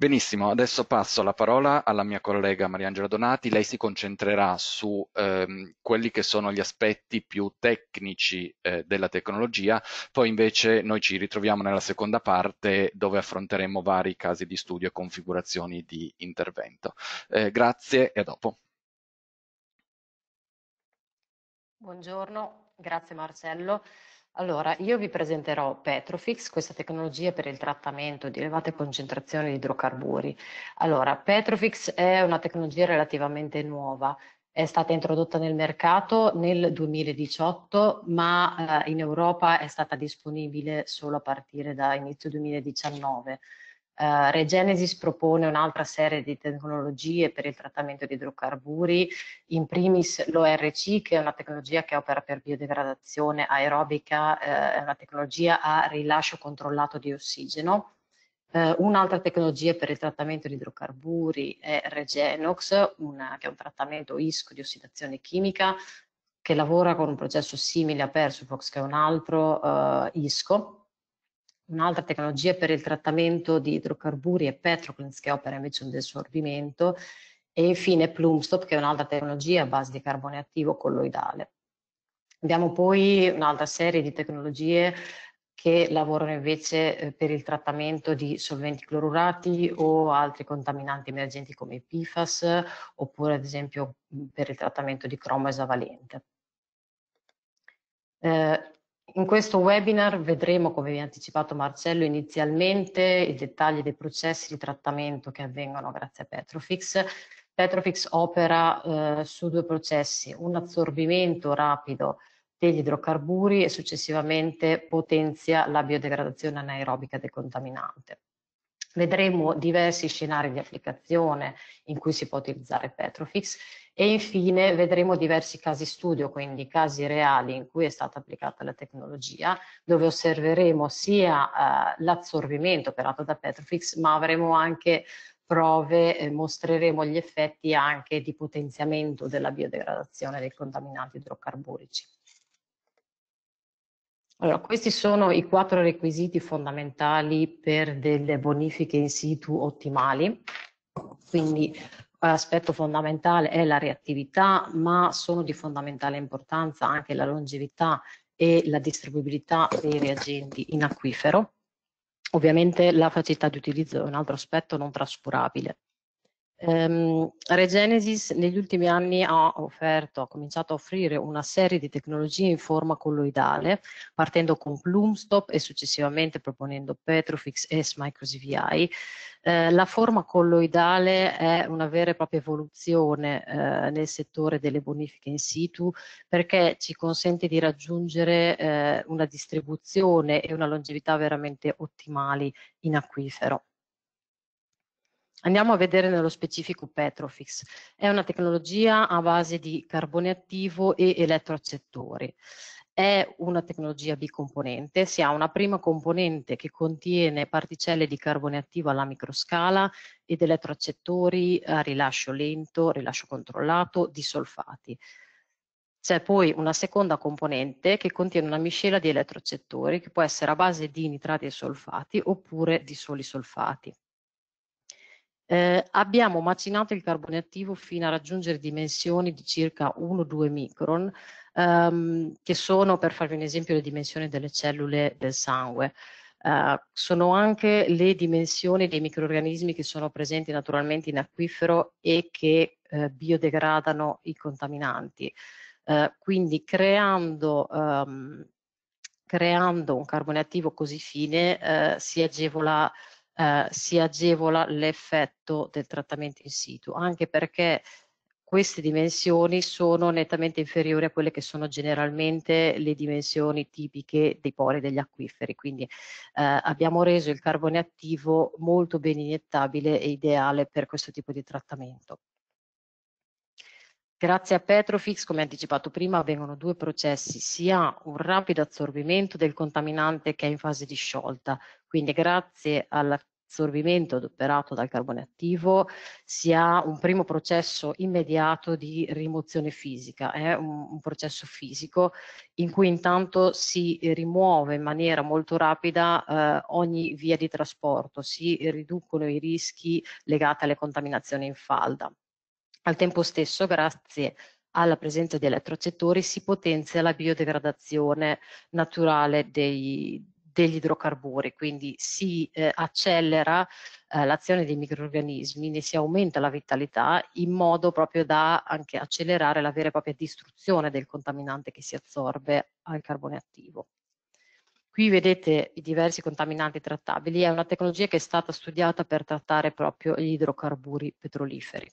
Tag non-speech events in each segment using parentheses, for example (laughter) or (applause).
Benissimo, adesso passo la parola alla mia collega Mariangela Donati, lei si concentrerà su ehm, quelli che sono gli aspetti più tecnici eh, della tecnologia, poi invece noi ci ritroviamo nella seconda parte dove affronteremo vari casi di studio e configurazioni di intervento. Eh, grazie e a dopo. Buongiorno, grazie Marcello. Allora, io vi presenterò Petrofix, questa tecnologia per il trattamento di elevate concentrazioni di idrocarburi. Allora, Petrofix è una tecnologia relativamente nuova, è stata introdotta nel mercato nel 2018, ma eh, in Europa è stata disponibile solo a partire da inizio 2019. Uh, Regenesis propone un'altra serie di tecnologie per il trattamento di idrocarburi, in primis l'ORC che è una tecnologia che opera per biodegradazione aerobica, eh, è una tecnologia a rilascio controllato di ossigeno. Uh, un'altra tecnologia per il trattamento di idrocarburi è Regenox, una, che è un trattamento ISCO di ossidazione chimica che lavora con un processo simile a Persufox, che è un altro uh, eh, ISCO, un'altra tecnologia per il trattamento di idrocarburi è Petroclins che opera invece un desorbimento e infine Plumstop che è un'altra tecnologia a base di carbone attivo colloidale. Abbiamo poi un'altra serie di tecnologie che lavorano invece eh, per il trattamento di solventi clorurati o altri contaminanti emergenti come i PFAS oppure ad esempio per il trattamento di cromo esavalente. Eh, in questo webinar vedremo, come vi ha anticipato Marcello inizialmente, i dettagli dei processi di trattamento che avvengono grazie a Petrofix. Petrofix opera eh, su due processi, un assorbimento rapido degli idrocarburi e successivamente potenzia la biodegradazione anaerobica del contaminante. Vedremo diversi scenari di applicazione in cui si può utilizzare Petrofix e infine vedremo diversi casi studio, quindi casi reali in cui è stata applicata la tecnologia, dove osserveremo sia eh, l'assorbimento operato da Petrofix, ma avremo anche prove, eh, mostreremo gli effetti anche di potenziamento della biodegradazione dei contaminanti idrocarburici. Allora, questi sono i quattro requisiti fondamentali per delle bonifiche in situ ottimali. Quindi aspetto fondamentale è la reattività, ma sono di fondamentale importanza anche la longevità e la distribuibilità dei reagenti in acquifero. Ovviamente la facilità di utilizzo è un altro aspetto non trascurabile. Um, Regenesis negli ultimi anni ha offerto, ha cominciato a offrire una serie di tecnologie in forma colloidale, partendo con Plumstop e successivamente proponendo Petrofix e SmicroCVI. Eh, la forma colloidale è una vera e propria evoluzione eh, nel settore delle bonifiche in situ perché ci consente di raggiungere eh, una distribuzione e una longevità veramente ottimali in acquifero. Andiamo a vedere nello specifico Petrofix. È una tecnologia a base di carbone attivo e elettroaccettori. È una tecnologia bicomponente, si ha una prima componente che contiene particelle di carbone attivo alla microscala ed elettroaccettori a rilascio lento, rilascio controllato di solfati. C'è poi una seconda componente che contiene una miscela di elettroaccettori che può essere a base di nitrati e solfati oppure di soli solfati. Eh, abbiamo macinato il carbone attivo fino a raggiungere dimensioni di circa 1-2 micron, ehm, che sono, per farvi un esempio, le dimensioni delle cellule del sangue. Eh, sono anche le dimensioni dei microorganismi che sono presenti naturalmente in acquifero e che eh, biodegradano i contaminanti. Eh, quindi creando ehm, creando un carbone attivo così fine eh, si agevola eh, si agevola l'effetto del trattamento in situ, anche perché queste dimensioni sono nettamente inferiori a quelle che sono generalmente le dimensioni tipiche dei pori degli acquiferi, quindi eh, abbiamo reso il carbone attivo molto ben iniettabile e ideale per questo tipo di trattamento. Grazie a Petrofix, come anticipato prima, avvengono due processi, sia un rapido assorbimento del contaminante che è in fase di sciolta, quindi grazie all'assorbimento adoperato dal carbone attivo si ha un primo processo immediato di rimozione fisica, è eh? un, un processo fisico in cui intanto si rimuove in maniera molto rapida eh, ogni via di trasporto, si riducono i rischi legati alle contaminazioni in falda. Al tempo stesso, grazie alla presenza di elettrocettori, si potenzia la biodegradazione naturale dei, degli idrocarburi, quindi si eh, accelera eh, l'azione dei microorganismi, ne si aumenta la vitalità in modo proprio da anche accelerare la vera e propria distruzione del contaminante che si assorbe al carbone attivo. Qui vedete i diversi contaminanti trattabili, è una tecnologia che è stata studiata per trattare proprio gli idrocarburi petroliferi.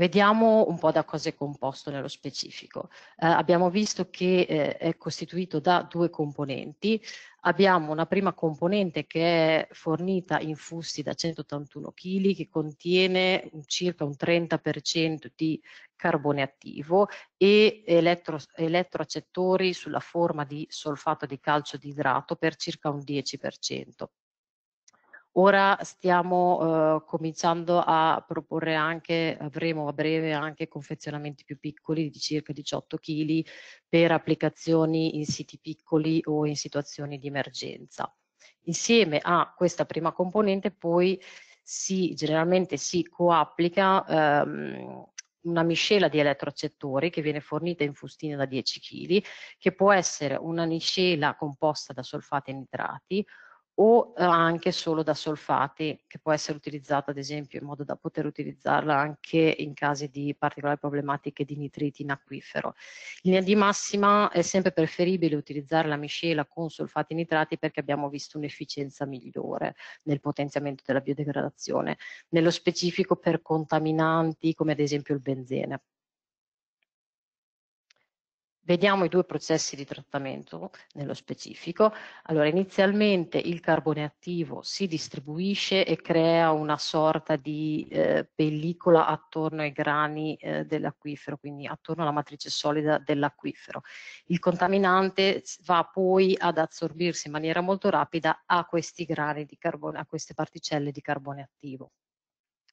Vediamo un po' da cosa è composto nello specifico. Eh, abbiamo visto che eh, è costituito da due componenti. Abbiamo una prima componente che è fornita in fusti da 181 kg che contiene circa un 30% di carbone attivo e elettro, elettroaccettori sulla forma di solfato di calcio di idrato per circa un 10%. Ora stiamo eh, cominciando a proporre anche, avremo a breve anche confezionamenti più piccoli di circa 18 kg per applicazioni in siti piccoli o in situazioni di emergenza. Insieme a questa prima componente poi si, generalmente si coapplica ehm, una miscela di elettroaccettori che viene fornita in fustine da 10 kg, che può essere una miscela composta da solfati e nitrati o eh, anche solo da solfati, che può essere utilizzata ad esempio in modo da poter utilizzarla anche in casi di particolari problematiche di nitriti in acquifero. In linea di massima è sempre preferibile utilizzare la miscela con solfati nitrati perché abbiamo visto un'efficienza migliore nel potenziamento della biodegradazione, nello specifico per contaminanti come ad esempio il benzene. Vediamo i due processi di trattamento nello specifico. Allora, inizialmente il carbone attivo si distribuisce e crea una sorta di eh, pellicola attorno ai grani eh, dell'acquifero, quindi attorno alla matrice solida dell'acquifero. Il contaminante va poi ad assorbirsi in maniera molto rapida a questi grani di carbone, a queste particelle di carbone attivo.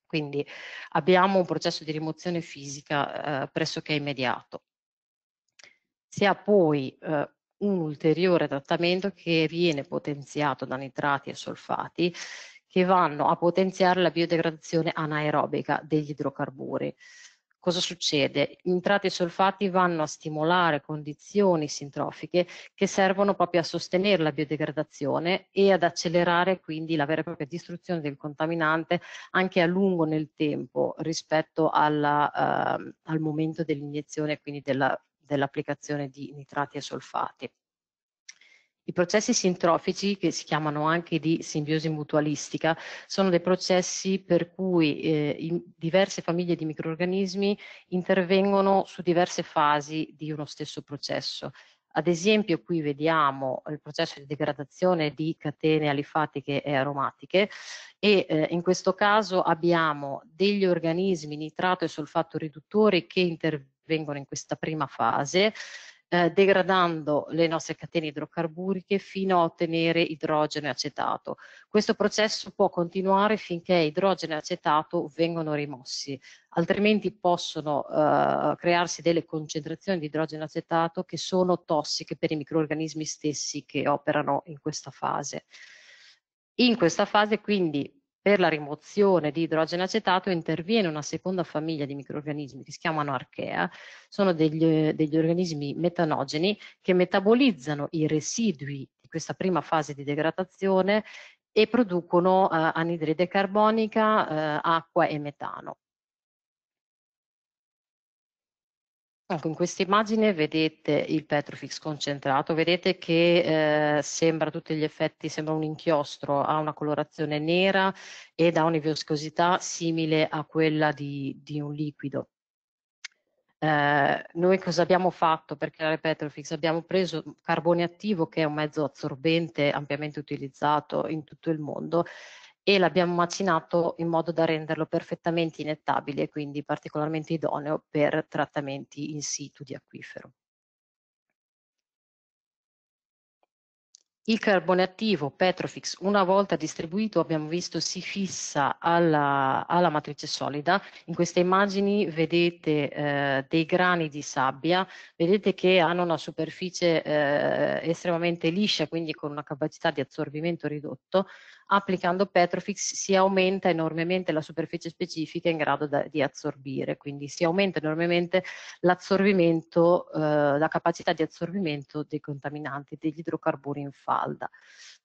Quindi abbiamo un processo di rimozione fisica eh, pressoché immediato si ha poi eh, un ulteriore trattamento che viene potenziato da nitrati e solfati che vanno a potenziare la biodegradazione anaerobica degli idrocarburi. Cosa succede? I nitrati e solfati vanno a stimolare condizioni sintrofiche che servono proprio a sostenere la biodegradazione e ad accelerare quindi la vera e propria distruzione del contaminante anche a lungo nel tempo rispetto alla, eh, al momento dell'iniezione, quindi della dell'applicazione di nitrati e solfati. I processi sintrofici, che si chiamano anche di simbiosi mutualistica, sono dei processi per cui eh, diverse famiglie di microorganismi intervengono su diverse fasi di uno stesso processo ad esempio qui vediamo il processo di degradazione di catene alifatiche e aromatiche e eh, in questo caso abbiamo degli organismi nitrato e solfato riduttori che intervengono in questa prima fase eh, degradando le nostre catene idrocarburiche fino a ottenere idrogeno e acetato. Questo processo può continuare finché idrogeno e acetato vengono rimossi, altrimenti possono eh, crearsi delle concentrazioni di idrogeno e acetato che sono tossiche per i microorganismi stessi che operano in questa fase. In questa fase quindi per la rimozione di idrogeno acetato interviene una seconda famiglia di microorganismi che si chiamano archea, sono degli, eh, degli organismi metanogeni che metabolizzano i residui di questa prima fase di degradazione e producono eh, anidride carbonica, eh, acqua e metano. Ecco, in questa immagine vedete il Petrofix concentrato, vedete che eh, sembra tutti gli effetti, sembra un inchiostro, ha una colorazione nera ed ha una viscosità simile a quella di, di un liquido. Eh, noi cosa abbiamo fatto per creare Petrofix? Abbiamo preso carbone attivo che è un mezzo assorbente ampiamente utilizzato in tutto il mondo e l'abbiamo macinato in modo da renderlo perfettamente inettabile e quindi particolarmente idoneo per trattamenti in situ di acquifero. Il carbone attivo Petrofix, una volta distribuito, abbiamo visto si fissa alla, alla matrice solida. In queste immagini vedete eh, dei grani di sabbia, vedete che hanno una superficie eh, estremamente liscia, quindi con una capacità di assorbimento ridotto, applicando Petrofix si aumenta enormemente la superficie specifica in grado da, di assorbire, quindi si aumenta enormemente l'assorbimento, eh, la capacità di assorbimento dei contaminanti, degli idrocarburi in falda.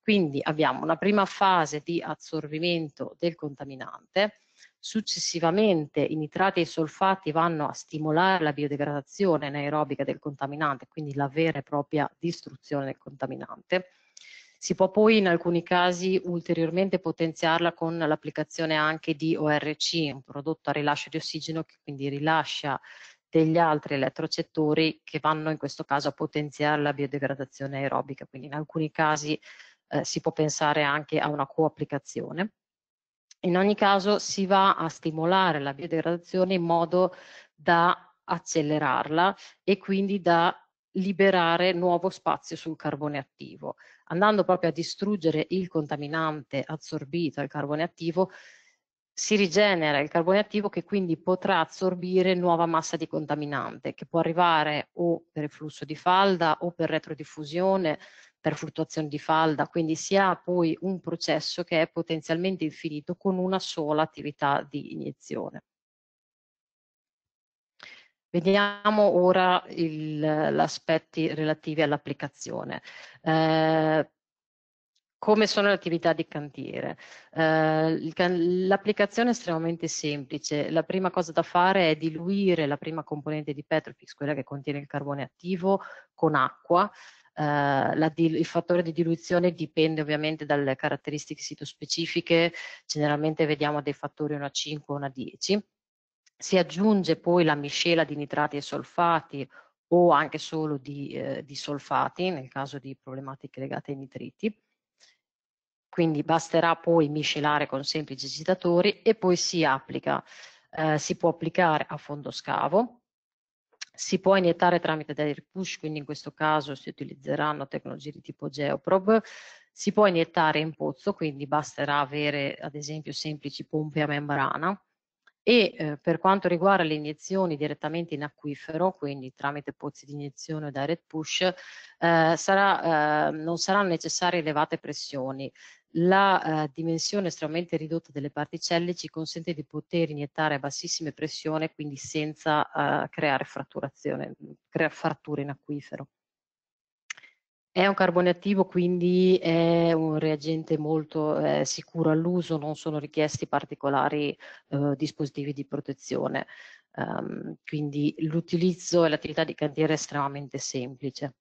Quindi abbiamo una prima fase di assorbimento del contaminante, Successivamente i nitrati e i solfati vanno a stimolare la biodegradazione anaerobica del contaminante, quindi la vera e propria distruzione del contaminante. Si può poi in alcuni casi ulteriormente potenziarla con l'applicazione anche di ORC, un prodotto a rilascio di ossigeno che quindi rilascia degli altri elettrocettori che vanno in questo caso a potenziare la biodegradazione aerobica, quindi in alcuni casi eh, si può pensare anche a una coapplicazione. In ogni caso si va a stimolare la biodegradazione in modo da accelerarla e quindi da liberare nuovo spazio sul carbone attivo. Andando proprio a distruggere il contaminante assorbito al carbone attivo, si rigenera il carbone attivo che quindi potrà assorbire nuova massa di contaminante che può arrivare o per flusso di falda o per retrodiffusione, per fluttuazione di falda, quindi si ha poi un processo che è potenzialmente infinito con una sola attività di iniezione. Vediamo ora gli aspetti relativi all'applicazione. Eh, come sono le attività di cantiere? Eh, l'applicazione è estremamente semplice. La prima cosa da fare è diluire la prima componente di Petrofix, quella che contiene il carbone attivo, con acqua. Eh, la, il fattore di diluizione dipende ovviamente dalle caratteristiche sito specifiche, generalmente vediamo dei fattori 1 a 5 1 a 10 si aggiunge poi la miscela di nitrati e solfati o anche solo di, eh, di solfati nel caso di problematiche legate ai nitriti. Quindi basterà poi miscelare con semplici agitatori e poi si applica. Eh, si può applicare a fondo scavo, si può iniettare tramite dei push, quindi in questo caso si utilizzeranno tecnologie di tipo Geoprobe, si può iniettare in pozzo, quindi basterà avere ad esempio semplici pompe a membrana e eh, per quanto riguarda le iniezioni direttamente in acquifero, quindi tramite pozzi di iniezione o direct push, eh, sarà, eh, non saranno necessarie elevate pressioni. La eh, dimensione estremamente ridotta delle particelle ci consente di poter iniettare a bassissime pressioni, quindi senza eh, creare, creare fratture in acquifero. È un carbone attivo, quindi è un reagente molto eh, sicuro all'uso, non sono richiesti particolari eh, dispositivi di protezione. Um, quindi l'utilizzo e l'attività di cantiere è estremamente semplice.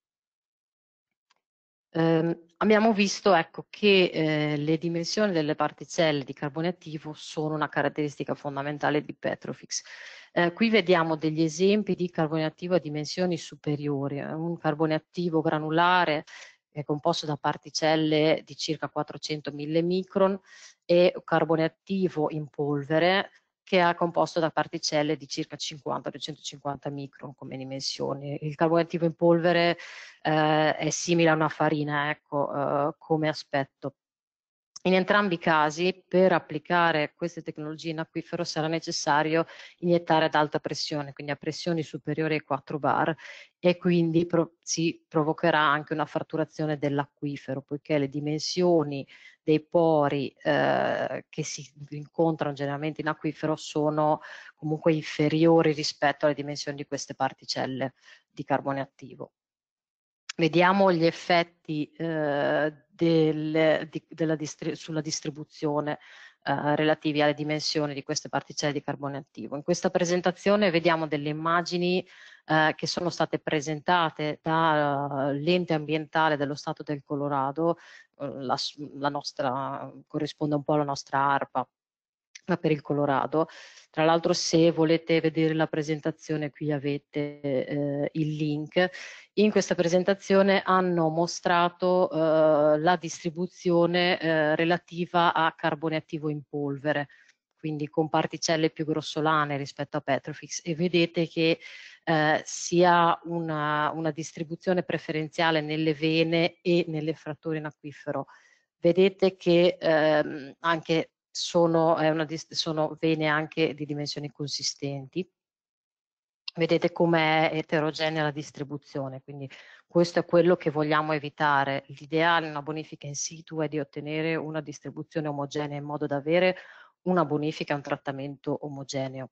Eh, abbiamo visto ecco, che eh, le dimensioni delle particelle di carbone attivo sono una caratteristica fondamentale di Petrofix. Eh, qui vediamo degli esempi di carbone attivo a dimensioni superiori, eh, un carbone attivo granulare è composto da particelle di circa 400.000 micron e carbone attivo in polvere che è composto da particelle di circa 50-250 micron come dimensioni. Il carbone attivo in polvere eh, è simile a una farina, ecco, eh, come aspetto. In entrambi i casi, per applicare queste tecnologie in acquifero sarà necessario iniettare ad alta pressione, quindi a pressioni superiori ai 4 bar, e quindi pro si provocherà anche una fratturazione dell'acquifero, poiché le dimensioni dei pori eh, che si incontrano generalmente in acquifero sono comunque inferiori rispetto alle dimensioni di queste particelle di carbone attivo vediamo gli effetti eh, del, di, distri sulla distribuzione eh, relativi alle dimensioni di queste particelle di carbone attivo. In questa presentazione vediamo delle immagini eh, che sono state presentate dall'ente eh, uh, ambientale dello Stato del Colorado, eh, la, la nostra, corrisponde un po' alla nostra ARPA, ma per il Colorado. Tra l'altro se volete vedere la presentazione qui avete eh, il link. In questa presentazione hanno mostrato eh, la distribuzione eh, relativa a carbone attivo in polvere quindi con particelle più grossolane rispetto a Petrofix e vedete che eh, si ha una, una, distribuzione preferenziale nelle vene e nelle fratture in acquifero. Vedete che ehm, anche sono, sono vene anche di dimensioni consistenti. Vedete com'è eterogenea la distribuzione, quindi questo è quello che vogliamo evitare. L'ideale in una bonifica in situ è di ottenere una distribuzione omogenea in modo da avere una bonifica e un trattamento omogeneo.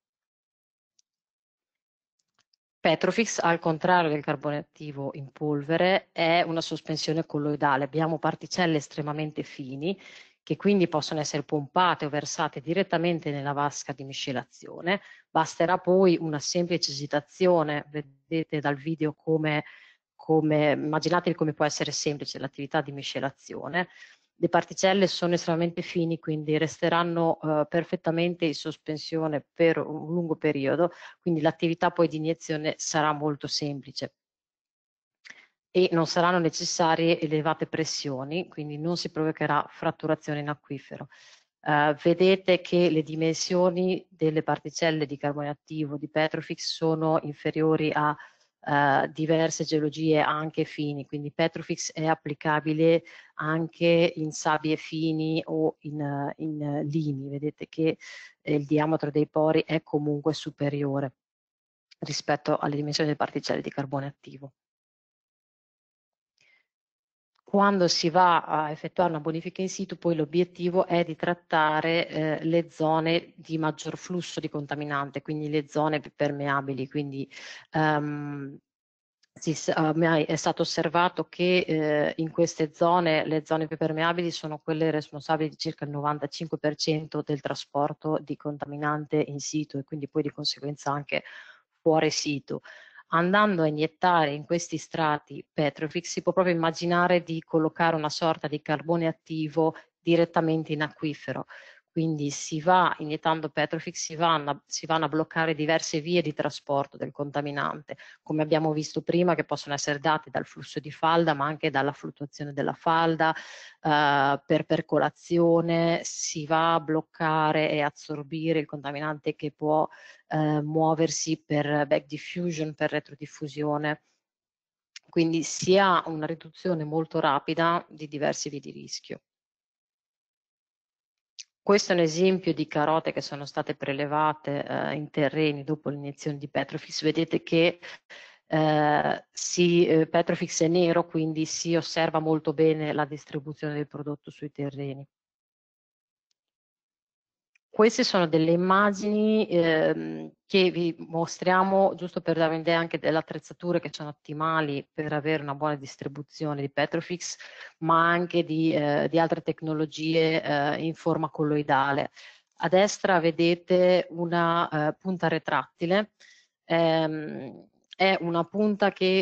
Petrofix, al contrario del carbone attivo in polvere, è una sospensione colloidale. Abbiamo particelle estremamente fini che quindi possono essere pompate o versate direttamente nella vasca di miscelazione. Basterà poi una semplice esitazione, vedete dal video come, come immaginatevi come può essere semplice l'attività di miscelazione. Le particelle sono estremamente fini, quindi resteranno eh, perfettamente in sospensione per un lungo periodo, quindi l'attività poi di iniezione sarà molto semplice e non saranno necessarie elevate pressioni, quindi non si provocherà fratturazione in acquifero. Uh, vedete che le dimensioni delle particelle di carbonio attivo di Petrofix sono inferiori a uh, diverse geologie anche fini, quindi Petrofix è applicabile anche in sabbie fini o in, in lini, vedete che eh, il diametro dei pori è comunque superiore rispetto alle dimensioni delle particelle di carbone attivo quando si va a effettuare una bonifica in situ, poi l'obiettivo è di trattare eh, le zone di maggior flusso di contaminante, quindi le zone più permeabili. Quindi um, si, uh, è stato osservato che eh, in queste zone le zone più permeabili sono quelle responsabili di circa il 95% del trasporto di contaminante in situ e quindi poi di conseguenza anche fuori sito andando a iniettare in questi strati Petrofix si può proprio immaginare di collocare una sorta di carbone attivo direttamente in acquifero quindi si va, iniettando Petrofix, si vanno, si vanno, a bloccare diverse vie di trasporto del contaminante, come abbiamo visto prima, che possono essere date dal flusso di falda, ma anche dalla fluttuazione della falda, eh, per percolazione, si va a bloccare e assorbire il contaminante che può eh, muoversi per back diffusion, per retrodiffusione. Quindi si ha una riduzione molto rapida di diversi vie di rischio. Questo è un esempio di carote che sono state prelevate eh, in terreni dopo l'iniezione di Petrofix. Vedete che eh, si, eh, Petrofix è nero, quindi si osserva molto bene la distribuzione del prodotto sui terreni queste sono delle immagini ehm, che vi mostriamo giusto per dare un'idea anche delle attrezzature che sono ottimali per avere una buona distribuzione di Petrofix, ma anche di, eh, di altre tecnologie eh, in forma colloidale. A destra vedete una eh, punta retrattile, ehm, è una punta che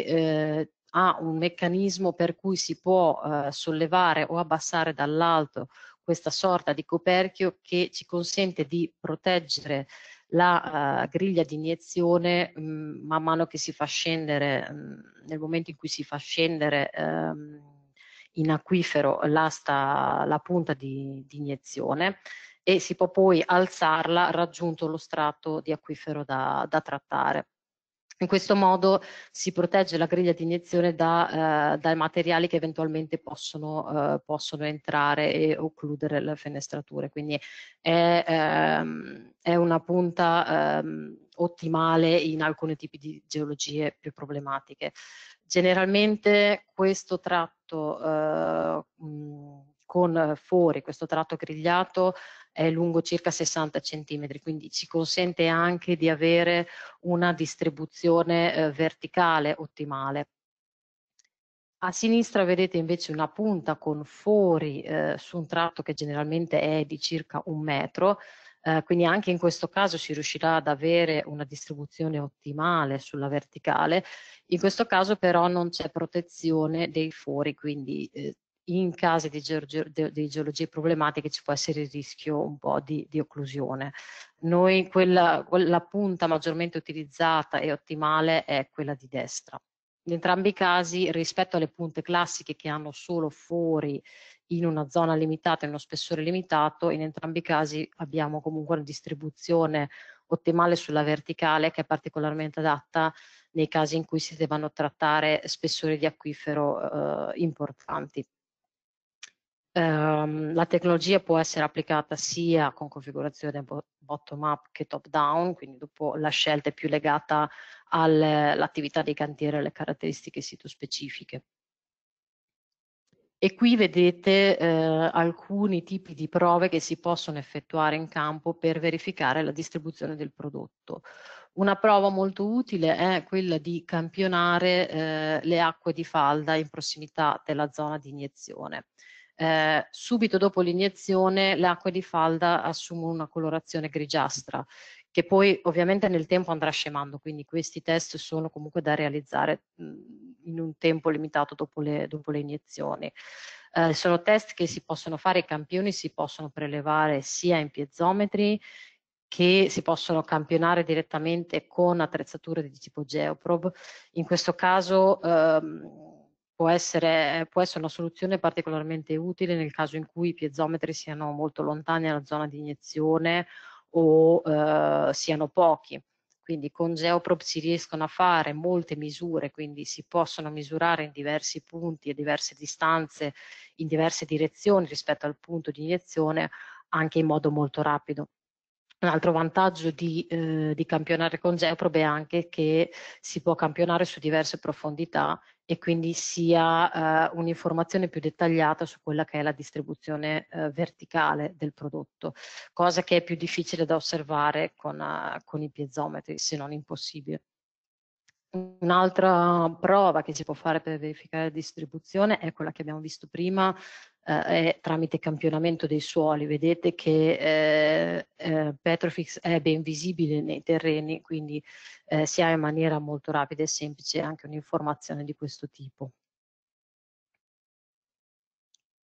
eh, ha un meccanismo per cui si può eh, sollevare o abbassare dall'alto questa sorta di coperchio che ci consente di proteggere la uh, griglia di iniezione mh, mm, man mano che si fa scendere, mh, mm, nel momento in cui si fa scendere um, in acquifero l'asta, la punta di, di, iniezione e si può poi alzarla raggiunto lo strato di acquifero da, da trattare. In questo modo si protegge la griglia di iniezione da, eh, dai materiali che eventualmente possono, eh, possono, entrare e occludere le fenestrature. Quindi è, ehm, è una punta ehm, ottimale in alcuni tipi di geologie più problematiche. Generalmente questo tratto eh, mh, con eh, fori, questo tratto grigliato è lungo circa 60 cm, quindi ci consente anche di avere una distribuzione eh, verticale ottimale. A sinistra vedete invece una punta con fori eh, su un tratto che generalmente è di circa un metro, eh, quindi anche in questo caso si riuscirà ad avere una distribuzione ottimale sulla verticale. In questo caso però non c'è protezione dei fori, quindi eh, in casi di, ge di, geologie problematiche ci può essere il rischio un po' di, di occlusione. Noi quella, quella, punta maggiormente utilizzata e ottimale è quella di destra. In entrambi i casi, rispetto alle punte classiche che hanno solo fori in una zona limitata, in uno spessore limitato, in entrambi i casi abbiamo comunque una distribuzione ottimale sulla verticale che è particolarmente adatta nei casi in cui si devono trattare spessori di acquifero eh, importanti. Um, la tecnologia può essere applicata sia con configurazione bottom-up che top-down, quindi dopo la scelta è più legata all'attività di cantiere e alle caratteristiche sito specifiche. E qui vedete eh, alcuni tipi di prove che si possono effettuare in campo per verificare la distribuzione del prodotto. Una prova molto utile è quella di campionare eh, le acque di falda in prossimità della zona di iniezione eh, subito dopo l'iniezione le acque di falda assumono una colorazione grigiastra che poi ovviamente nel tempo andrà scemando, quindi questi test sono comunque da realizzare mm, in un tempo limitato dopo le, dopo le iniezioni. Eh, sono test che si possono fare, i campioni si possono prelevare sia in piezometri che si possono campionare direttamente con attrezzature di tipo Geoprobe. In questo caso ehm, può essere, può essere, una soluzione particolarmente utile nel caso in cui i piezometri siano molto lontani dalla zona di iniezione o eh, siano pochi. Quindi con Geoprobe si riescono a fare molte misure, quindi si possono misurare in diversi punti e diverse distanze, in diverse direzioni rispetto al punto di iniezione, anche in modo molto rapido. Un altro vantaggio di, eh, di, campionare con Geoprobe è anche che si può campionare su diverse profondità e quindi sia eh, un'informazione più dettagliata su quella che è la distribuzione eh, verticale del prodotto, cosa che è più difficile da osservare con, uh, con i piezometri, se non impossibile. Un'altra prova che si può fare per verificare la distribuzione è quella che abbiamo visto prima eh, è tramite campionamento dei suoli. Vedete che eh, eh, Petrofix è ben visibile nei terreni, quindi si ha in maniera molto rapida e semplice anche un'informazione di questo tipo.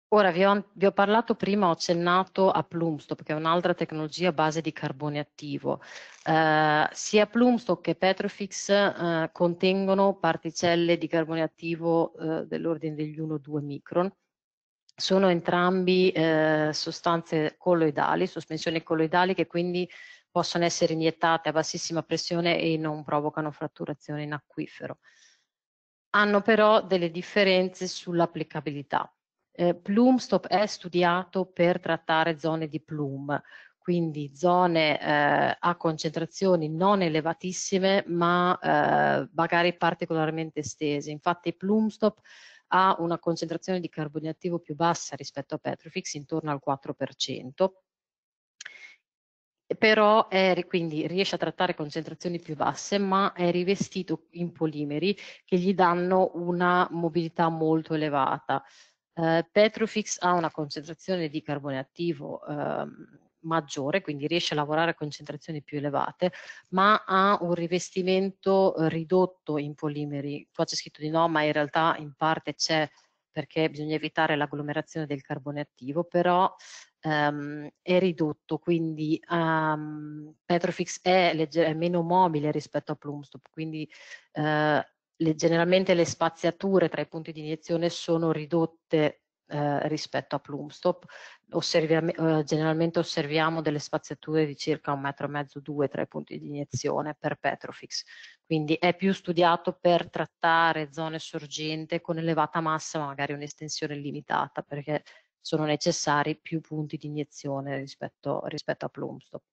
Ora vi ho, vi ho, parlato prima, ho accennato a Plumstop, che è un'altra tecnologia a base di carbone attivo. Eh, sia Plumstop che Petrofix eh, contengono particelle di carbone attivo eh, dell'ordine degli 1-2 micron sono entrambi eh, sostanze colloidali, sospensioni colloidali che quindi possono essere iniettate a bassissima pressione e non provocano fratturazione in acquifero. Hanno però delle differenze sull'applicabilità. Eh, Plumstop è studiato per trattare zone di plum, quindi zone eh, a concentrazioni non elevatissime ma eh, magari particolarmente estese. Infatti Plumstop ha una concentrazione di carbonio attivo più bassa rispetto a Petrofix, intorno al 4%, però è, quindi riesce a trattare concentrazioni più basse, ma è rivestito in polimeri che gli danno una mobilità molto elevata. Eh, Petrofix ha una concentrazione di carbonio attivo eh, maggiore, quindi riesce a lavorare a concentrazioni più elevate, ma ha un rivestimento eh, ridotto in polimeri. Qua c'è scritto di no, ma in realtà in parte c'è perché bisogna evitare l'agglomerazione del carbone attivo, però um, è ridotto, quindi um, Petrofix è, legge- è meno mobile rispetto a Plumstop, quindi uh, le, generalmente le spaziature tra i punti di iniezione sono ridotte eh, rispetto a Plumstop. Osserviamo, eh, generalmente osserviamo delle spaziature di circa un metro e mezzo, due tra i punti di iniezione per Petrofix, quindi è più studiato per trattare zone sorgente con elevata massa ma magari un'estensione limitata perché sono necessari più punti di iniezione rispetto, rispetto a Plumstop.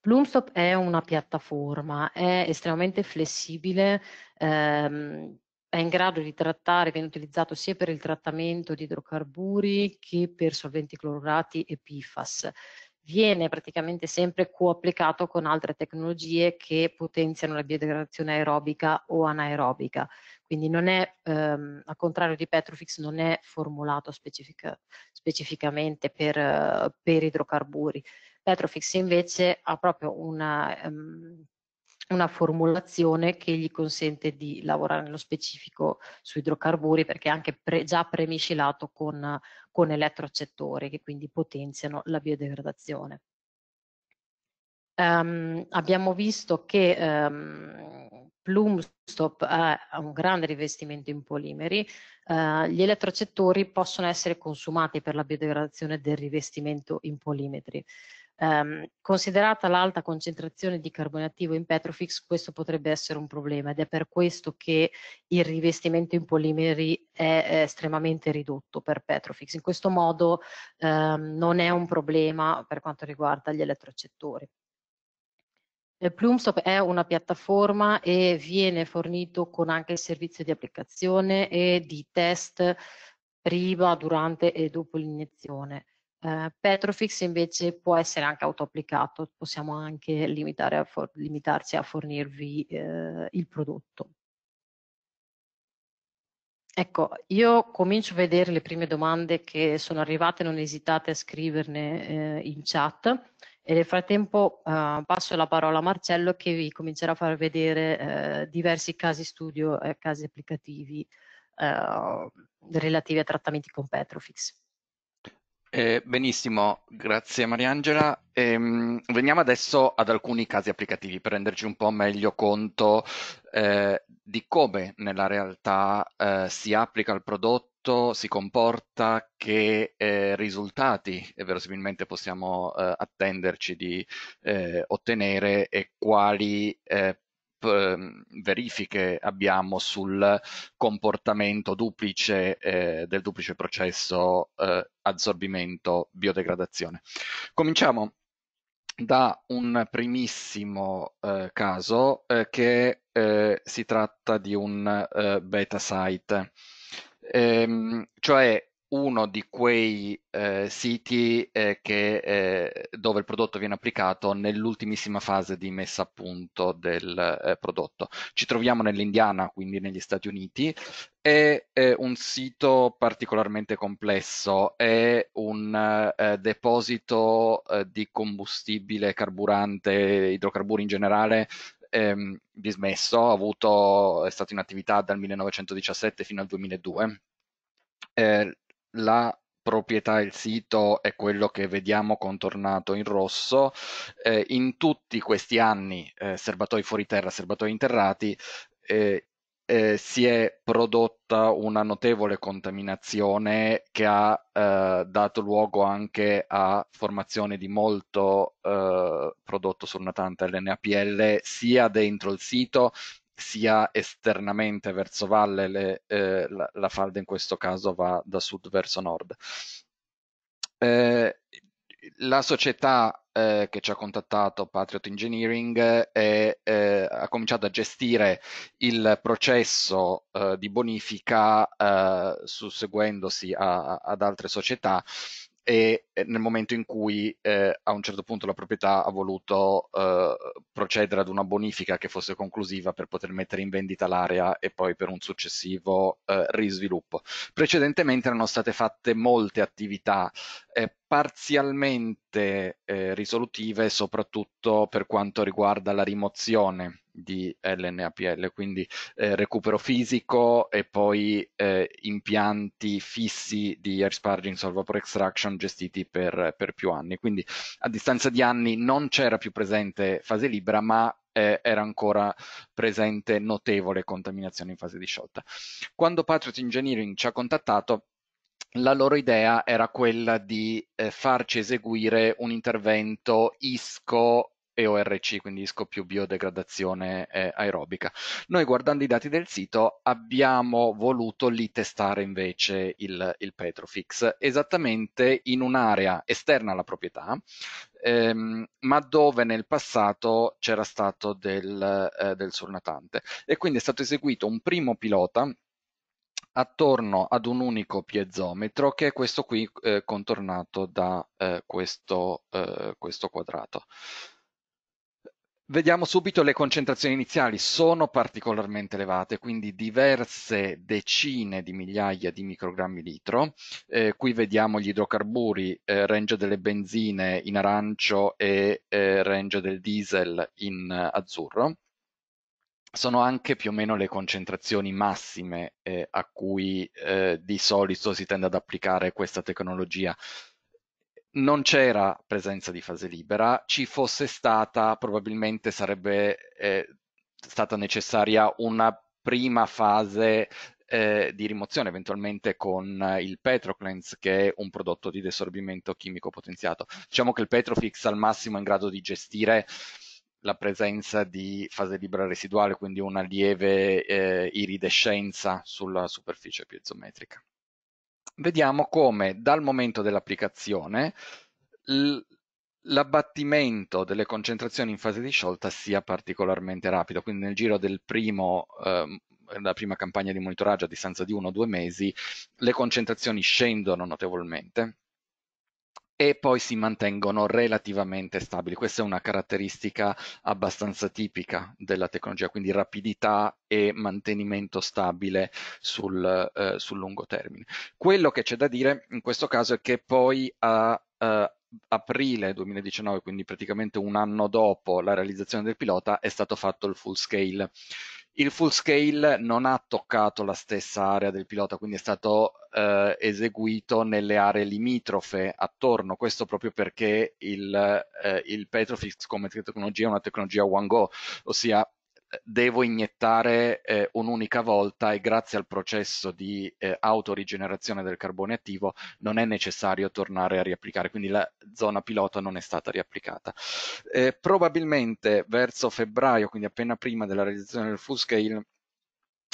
Plumstop è una piattaforma, è estremamente flessibile, ehm, è in grado di trattare, viene utilizzato sia per il trattamento di idrocarburi che per solventi clorurati e PFAS. Viene praticamente sempre coapplicato con altre tecnologie che potenziano la biodegradazione aerobica o anaerobica. Quindi non è, ehm, al contrario di Petrofix, non è formulato specifica, specificamente per, per idrocarburi. Petrofix invece ha proprio una... Ehm, una formulazione che gli consente di lavorare nello specifico su idrocarburi perché è anche pre, già premiscilato con, con elettroaccettori che quindi potenziano la biodegradazione. Um, abbiamo visto che um, Plumstop ha un grande rivestimento in polimeri, uh, gli elettrocettori possono essere consumati per la biodegradazione del rivestimento in polimetri. Um, considerata l'alta concentrazione di carbone attivo in Petrofix, questo potrebbe essere un problema ed è per questo che il rivestimento in polimeri è, è estremamente ridotto per Petrofix. In questo modo um, non è un problema per quanto riguarda gli elettrocettori. Eh, Plumstop è una piattaforma e viene fornito con anche il servizio di applicazione e di test prima, durante e dopo l'iniezione. Eh, Petrofix invece può essere anche autoapplicato, possiamo anche a for- limitarci a fornirvi eh, il prodotto. Ecco, io comincio a vedere le prime domande che sono arrivate, non esitate a scriverne eh, in chat e nel frattempo eh, passo la parola a Marcello che vi comincerà a far vedere eh, diversi casi studio e casi applicativi eh, relativi a trattamenti con Petrofix. Eh, benissimo, grazie Mariangela. Ehm, veniamo adesso ad alcuni casi applicativi per renderci un po' meglio conto eh, di come nella realtà eh, si applica il prodotto, si comporta, che eh, risultati verosimilmente possiamo eh, attenderci di ottenere e quali Ehm, verifiche abbiamo sul comportamento duplice eh, del duplice processo eh, adsorbimento-biodegradazione. Cominciamo da un primissimo eh, caso eh, che eh, si tratta di un eh, beta site, ehm, cioè uno di quei eh, siti eh, che, eh, dove il prodotto viene applicato nell'ultimissima fase di messa a punto del eh, prodotto. Ci troviamo nell'Indiana, quindi negli Stati Uniti, è, è un sito particolarmente complesso, è un eh, deposito eh, di combustibile, carburante, idrocarburi in generale ehm, dismesso, avuto, è stato in attività dal 1917 fino al 2002. Eh, la proprietà il sito è quello che vediamo contornato in rosso. Eh, in tutti questi anni, eh, serbatoi fuori terra, serbatoi interrati, eh, eh si è prodotta una notevole contaminazione che ha eh, dato luogo anche a formazione di molto eh, prodotto sul natante LNAPL sia dentro il sito sia esternamente verso valle, le, eh, la, la, falda in questo caso va da sud verso nord. Eh, la società eh, che ci ha contattato, Patriot Engineering, è, eh, ha cominciato a gestire il processo eh, di bonifica eh, susseguendosi a, a, ad altre società e nel momento in cui eh, a un certo punto la proprietà ha voluto eh, procedere ad una bonifica che fosse conclusiva per poter mettere in vendita l'area e poi per un successivo eh, risviluppo. Precedentemente erano state fatte molte attività eh, parzialmente eh, risolutive soprattutto per quanto riguarda la rimozione di LNAPL, quindi eh, recupero fisico e poi eh, impianti fissi di air sparging solvapore extraction gestiti per, per, più anni. Quindi a distanza di anni non c'era più presente fase libera, ma eh, era ancora presente notevole contaminazione in fase di sciolta. Quando Patriot Engineering ci ha contattato, la loro idea era quella di eh, farci eseguire un intervento ISCO e ORC, quindi ISCO più biodegradazione eh, aerobica. Noi guardando i dati del sito abbiamo voluto lì testare invece il, il Petrofix, esattamente in un'area esterna alla proprietà, ehm, ma dove nel passato c'era stato del, eh, del surnatante. E quindi è stato eseguito un primo pilota attorno ad un unico piezometro che è questo qui eh, contornato da eh, questo, eh, questo quadrato. Vediamo subito le concentrazioni iniziali, sono particolarmente elevate, quindi diverse decine di migliaia di microgrammi litro. Eh, qui vediamo gli idrocarburi, eh, range delle benzine in arancio e eh, range del diesel in eh, azzurro sono anche più o meno le concentrazioni massime eh, a cui eh, di solito si tende ad applicare questa tecnologia. Non c'era presenza di fase libera, ci fosse stata probabilmente sarebbe eh, stata necessaria una prima fase eh, di rimozione, eventualmente con il Petroclens, che è un prodotto di desorbimento chimico potenziato. Diciamo che il Petrofix al massimo è in grado di gestire la presenza di fase libera residuale, quindi una lieve eh, iridescenza sulla superficie piezometrica. Vediamo come dal momento dell'applicazione l'abbattimento delle concentrazioni in fase di sciolta sia particolarmente rapido, quindi nel giro del primo, eh, della prima campagna di monitoraggio a distanza di uno o due mesi le concentrazioni scendono notevolmente e poi si mantengono relativamente stabili. Questa è una caratteristica abbastanza tipica della tecnologia, quindi rapidità e mantenimento stabile sul, eh, sul lungo termine. Quello che c'è da dire in questo caso è che poi a, eh, aprile 2019, quindi praticamente un anno dopo la realizzazione del pilota, è stato fatto il full scale il full scale non ha toccato la stessa area del pilota, quindi è stato eh, eseguito nelle aree limitrofe attorno, questo proprio perché il, eh, il Petrofix come tecnologia è una tecnologia one go, ossia devo iniettare eh, un'unica volta e grazie al processo di eh, autorigenerazione del carbone attivo non è necessario tornare a riapplicare, quindi la zona pilota non è stata riapplicata. Eh, probabilmente verso febbraio, quindi appena prima della realizzazione del full scale,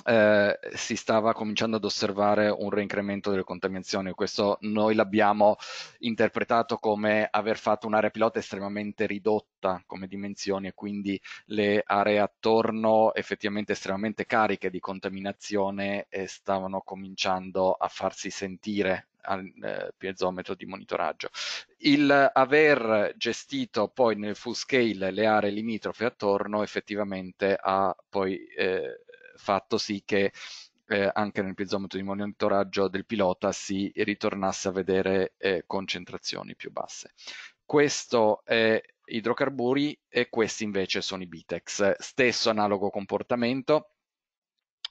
eh, si stava cominciando ad osservare un reincremento delle contaminazioni. Questo noi l'abbiamo interpretato come aver fatto un'area pilota estremamente ridotta come dimensioni e quindi le aree attorno effettivamente estremamente cariche di contaminazione eh, stavano cominciando a farsi sentire al eh, piezometro di monitoraggio. Il aver gestito poi nel full scale le aree limitrofe attorno effettivamente ha poi eh, fatto sì che eh, anche nel piezometro di monitoraggio del pilota si ritornasse a vedere eh, concentrazioni più basse. Questo è idrocarburi e questi invece sono i bitex. Stesso analogo comportamento,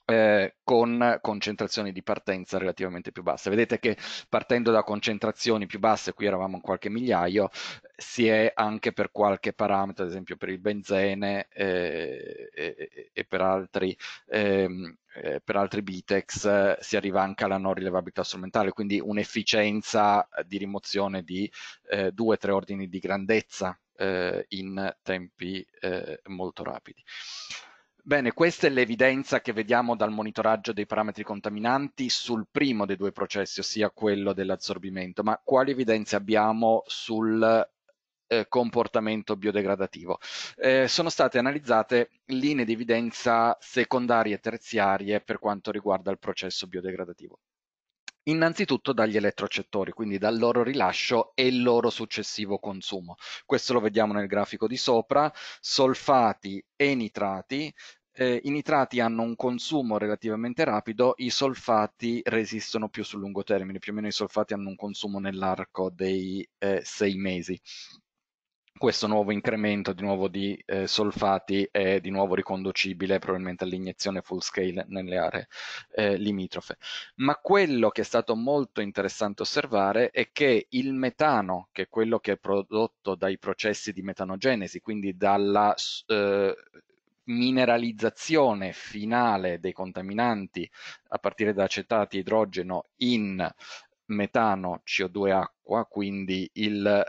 eh, con concentrazioni di partenza relativamente più basse. Vedete che partendo da concentrazioni più basse, qui eravamo in qualche migliaio, si è anche per qualche parametro, ad esempio per il benzene eh, e, e, per altri. Ehm, eh, per altri bitex eh, si arriva anche alla non rilevabilità strumentale, quindi un'efficienza di rimozione di eh, due o tre ordini di grandezza eh, in tempi eh, molto rapidi. Bene, questa è l'evidenza che vediamo dal monitoraggio dei parametri contaminanti sul primo dei due processi, ossia quello dell'assorbimento, ma quali evidenze abbiamo sul eh, comportamento biodegradativo? Eh, sono state analizzate linee di evidenza secondarie e terziarie per quanto riguarda il processo biodegradativo innanzitutto dagli elettrocettori, quindi dal loro rilascio e il loro successivo consumo. Questo lo vediamo nel grafico di sopra, solfati e nitrati. Eh, I nitrati hanno un consumo relativamente rapido, i solfati resistono più sul lungo termine, più o meno i solfati hanno un consumo nell'arco dei eh, sei mesi questo nuovo incremento di, nuovo di eh, solfati è di nuovo riconducibile probabilmente all'iniezione full scale nelle aree eh, limitrofe. Ma quello che è stato molto interessante osservare è che il metano, che è quello che è prodotto dai processi di metanogenesi, quindi dalla eh, mineralizzazione finale dei contaminanti a partire da acetati e idrogeno in metano CO2 acqua, quindi il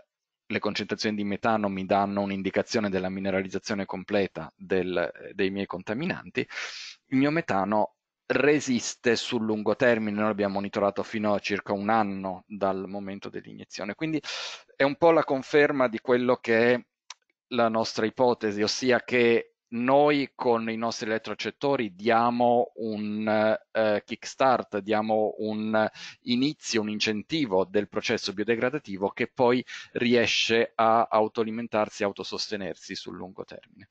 le concentrazioni di metano mi danno un'indicazione della mineralizzazione completa del, eh, dei miei contaminanti, il mio metano resiste sul lungo termine, noi l'abbiamo monitorato fino a circa un anno dal momento dell'iniezione, quindi è un po' la conferma di quello che è la nostra ipotesi, ossia che noi con i nostri elettrocettori diamo un eh, kickstart, diamo un inizio, un incentivo del processo biodegradativo che poi riesce a autoalimentarsi, autosostenersi sul lungo termine.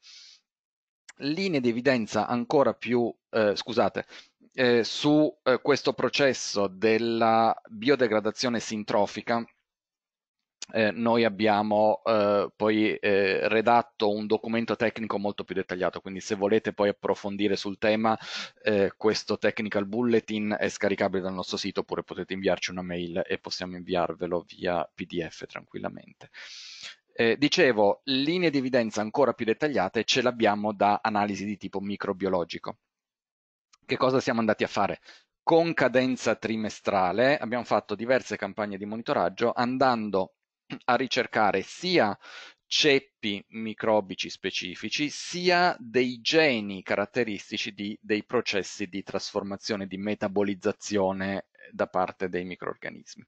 Linee di evidenza ancora più, eh, scusate, eh, su eh, questo processo della biodegradazione sintrofica eh, noi abbiamo eh, poi eh, redatto un documento tecnico molto più dettagliato, quindi se volete poi approfondire sul tema, eh, questo technical bulletin è scaricabile dal nostro sito oppure potete inviarci una mail e possiamo inviarvelo via PDF tranquillamente. Eh, dicevo, linee di evidenza ancora più dettagliate ce l'abbiamo da analisi di tipo microbiologico. Che cosa siamo andati a fare? Con cadenza trimestrale abbiamo fatto diverse campagne di monitoraggio andando a ricercare sia ceppi microbici specifici sia dei geni caratteristici di, dei processi di trasformazione, di metabolizzazione eh, da parte dei microorganismi.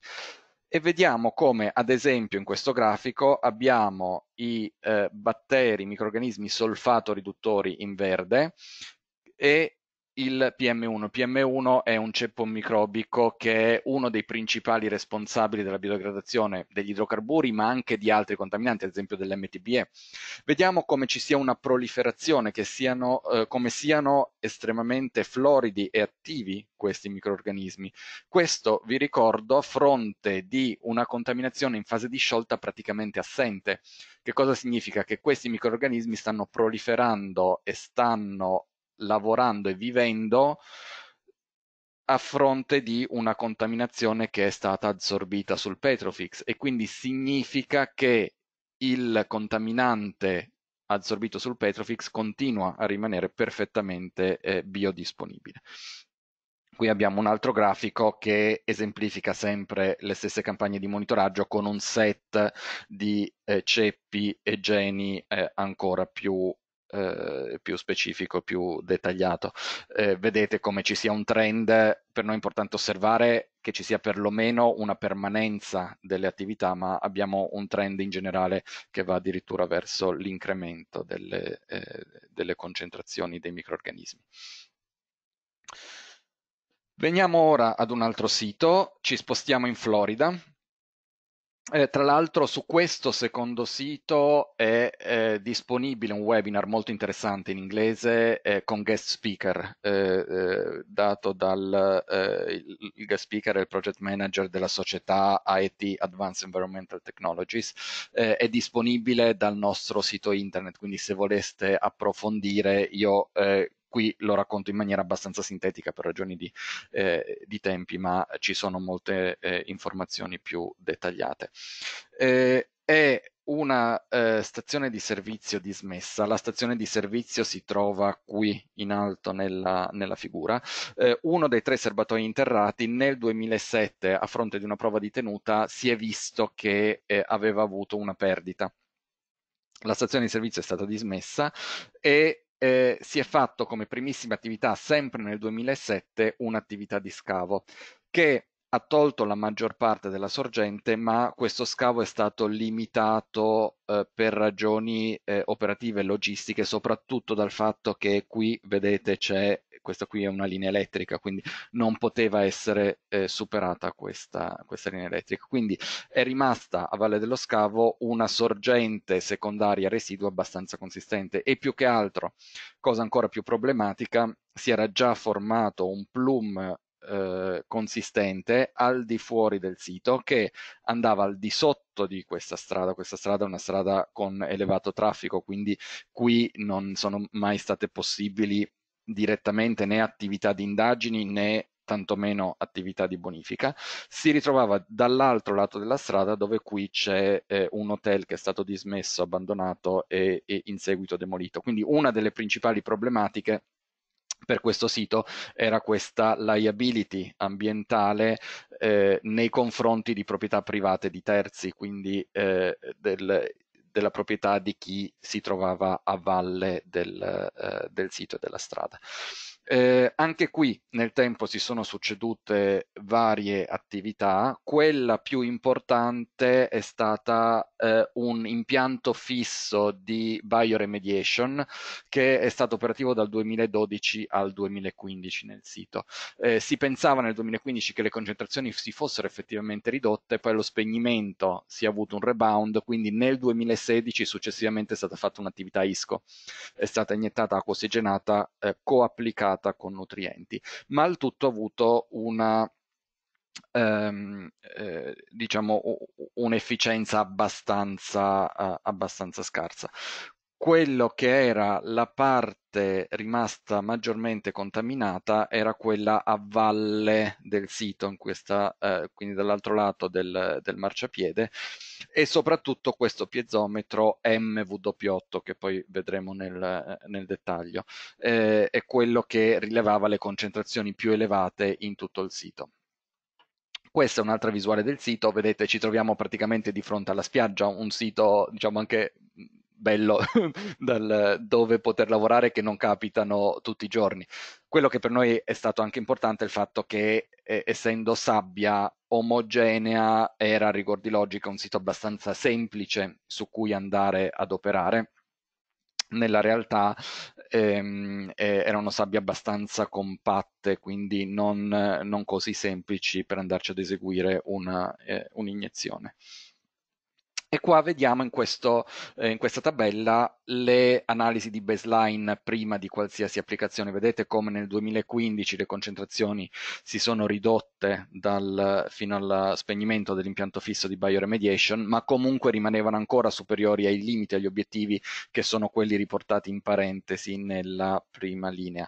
E vediamo come, ad esempio, in questo grafico abbiamo i eh, batteri, microorganismi solfato riduttori in verde e il PM1. Il PM1 è un ceppo microbico che è uno dei principali responsabili della biodegradazione degli idrocarburi, ma anche di altri contaminanti, ad esempio dell'MTBE. Vediamo come ci sia una proliferazione, siano, eh, come siano estremamente floridi e attivi questi microorganismi. Questo, vi ricordo, a fronte di una contaminazione in fase di sciolta praticamente assente. Che cosa significa? Che questi microorganismi stanno proliferando e stanno lavorando e vivendo a fronte di una contaminazione che è stata assorbita sul Petrofix e quindi significa che il contaminante assorbito sul Petrofix continua a rimanere perfettamente eh, biodisponibile. Qui abbiamo un altro grafico che esemplifica sempre le stesse campagne di monitoraggio con un set di eh, ceppi e geni eh, ancora più eh, più specifico, più dettagliato. Eh, vedete come ci sia un trend, per noi è importante osservare che ci sia perlomeno una permanenza delle attività, ma abbiamo un trend in generale che va addirittura verso l'incremento delle, eh, delle concentrazioni dei microorganismi. Veniamo ora ad un altro sito, ci spostiamo in Florida, eh, tra l'altro su questo secondo sito è eh, disponibile un webinar molto interessante in inglese eh, con guest speaker, eh, eh, dato dal eh, il, il guest speaker e il project manager della società IT Advanced Environmental Technologies, è disponibile dal nostro sito internet, quindi se voleste approfondire io qui lo racconto in maniera abbastanza sintetica per ragioni di, eh, di tempi, ma ci sono molte eh, informazioni più dettagliate. Eh, è una eh, stazione di servizio dismessa, la stazione di servizio si trova qui in alto nella, nella figura, eh, uno dei tre serbatoi interrati nel 2007 a fronte di una prova di tenuta si è visto che eh, aveva avuto una perdita la stazione di servizio è stata dismessa e eh, si è fatto come primissima attività sempre nel 2007 un'attività di scavo che ha tolto la maggior parte della sorgente ma questo scavo è stato limitato eh, per ragioni eh, operative e logistiche soprattutto dal fatto che qui vedete c'è questa qui è una linea elettrica, quindi non poteva essere eh, superata questa, questa linea elettrica. Quindi è rimasta a Valle dello Scavo una sorgente secondaria residua abbastanza consistente e più che altro, cosa ancora più problematica, si era già formato un plume eh, consistente al di fuori del sito che andava al di sotto di questa strada. Questa strada è una strada con elevato traffico, quindi qui non sono mai state possibili direttamente né attività di indagini né tantomeno attività di bonifica, si ritrovava dall'altro lato della strada dove qui c'è eh, un hotel che è stato dismesso, abbandonato e, e in seguito demolito. Quindi una delle principali problematiche per questo sito era questa liability ambientale eh, nei confronti di proprietà private di terzi, quindi eh, del, della proprietà di chi si trovava a valle del, eh, del sito e della strada. Eh, anche qui nel tempo si sono succedute varie attività, quella più importante è stata eh, un impianto fisso di bioremediation che è stato operativo dal 2012 al 2015 nel sito. Eh, si pensava nel 2015 che le concentrazioni si fossero effettivamente ridotte, poi lo spegnimento si è avuto un rebound, quindi nel 2016 successivamente è stata fatta un'attività ISCO, è stata iniettata acqua ossigenata eh, coapplicata alimentata con nutrienti, ma il tutto ha avuto una ehm, eh, diciamo un'efficienza abbastanza, eh, abbastanza scarsa. Quello che era la parte rimasta maggiormente contaminata era quella a valle del sito, questa, eh, quindi dall'altro lato del, del, marciapiede, e soprattutto questo piezometro MW8 che poi vedremo nel, nel dettaglio, eh, è quello che rilevava le concentrazioni più elevate in tutto il sito. Questa è un'altra visuale del sito, vedete ci troviamo praticamente di fronte alla spiaggia, un sito diciamo anche bello (laughs) dal, dove poter lavorare che non capitano tutti i giorni. Quello che per noi è stato anche importante è il fatto che eh, essendo sabbia omogenea era a rigor di logica un sito abbastanza semplice su cui andare ad operare. Nella realtà ehm, eh, erano sabbie abbastanza compatte, quindi non, non, così semplici per andarci ad eseguire una, eh, un'iniezione. E qua vediamo in, questo, eh, in, questa tabella le analisi di baseline prima di qualsiasi applicazione. Vedete come nel 2015 le concentrazioni si sono ridotte dal, fino al spegnimento dell'impianto fisso di bioremediation, ma comunque rimanevano ancora superiori ai limiti, agli obiettivi che sono quelli riportati in parentesi nella prima linea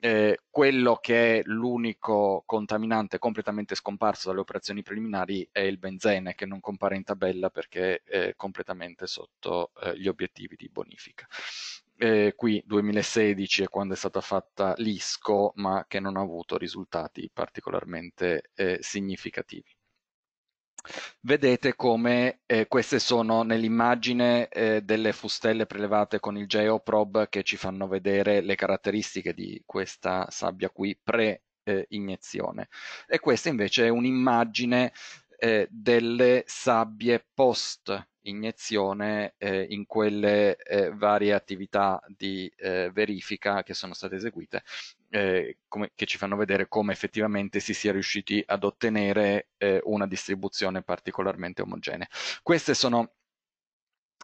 eh, quello che è l'unico contaminante completamente scomparso dalle operazioni preliminari è il benzene che non compare in tabella perché è completamente sotto eh, gli obiettivi di bonifica. Eh, qui 2016 è quando è stata fatta l'ISCO ma che non ha avuto risultati particolarmente eh, significativi. Vedete come eh, queste sono nell'immagine eh, delle fustelle prelevate con il Geoprobe che ci fanno vedere le caratteristiche di questa sabbia qui pre-iniezione. Eh, e questa invece è un'immagine eh, delle sabbie post iniezione iniezione eh, in quelle eh, varie attività di eh, verifica che sono state eseguite, eh, come, che ci fanno vedere come effettivamente si sia riusciti ad ottenere eh, una distribuzione particolarmente omogenea. Queste sono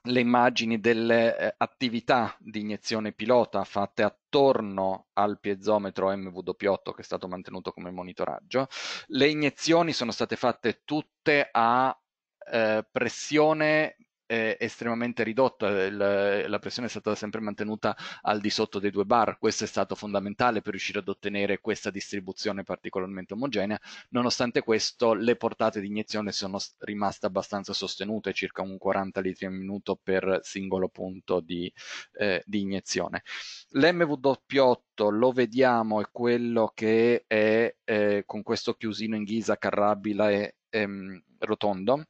le immagini delle eh, attività di iniezione pilota fatte attorno al piezometro MW8 che è stato mantenuto come monitoraggio. Le iniezioni sono state fatte tutte a eh, pressione eh, estremamente ridotta, il, la pressione è stata sempre mantenuta al di sotto dei due bar, questo è stato fondamentale per riuscire ad ottenere questa distribuzione particolarmente omogenea, nonostante questo le portate di iniezione sono rimaste abbastanza sostenute, circa un 40 litri al minuto per singolo punto di, eh, di iniezione. L'MW8 lo vediamo, è quello che è eh, con questo chiusino in ghisa carrabile e ehm, rotondo,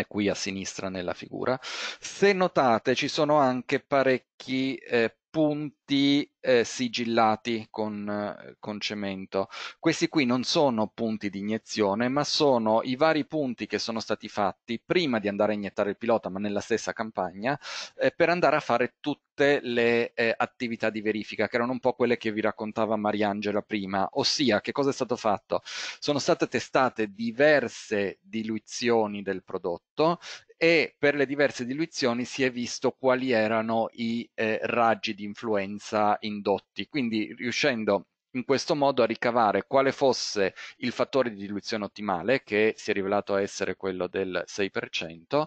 è qui a sinistra nella figura. Se notate ci sono anche parecchi eh, punti eh, sigillati con, eh, con, cemento. Questi qui non sono punti di iniezione, ma sono i vari punti che sono stati fatti prima di andare a iniettare il pilota, ma nella stessa campagna, eh, per andare a fare tutte le eh, attività di verifica, che erano un po' quelle che vi raccontava Mariangela prima, ossia che cosa è stato fatto? Sono state testate diverse diluizioni del prodotto e per le diverse diluizioni si è visto quali erano i eh, raggi di influenza indotti, quindi riuscendo in questo modo a ricavare quale fosse il fattore di diluizione ottimale, che si è rivelato essere quello del 6%,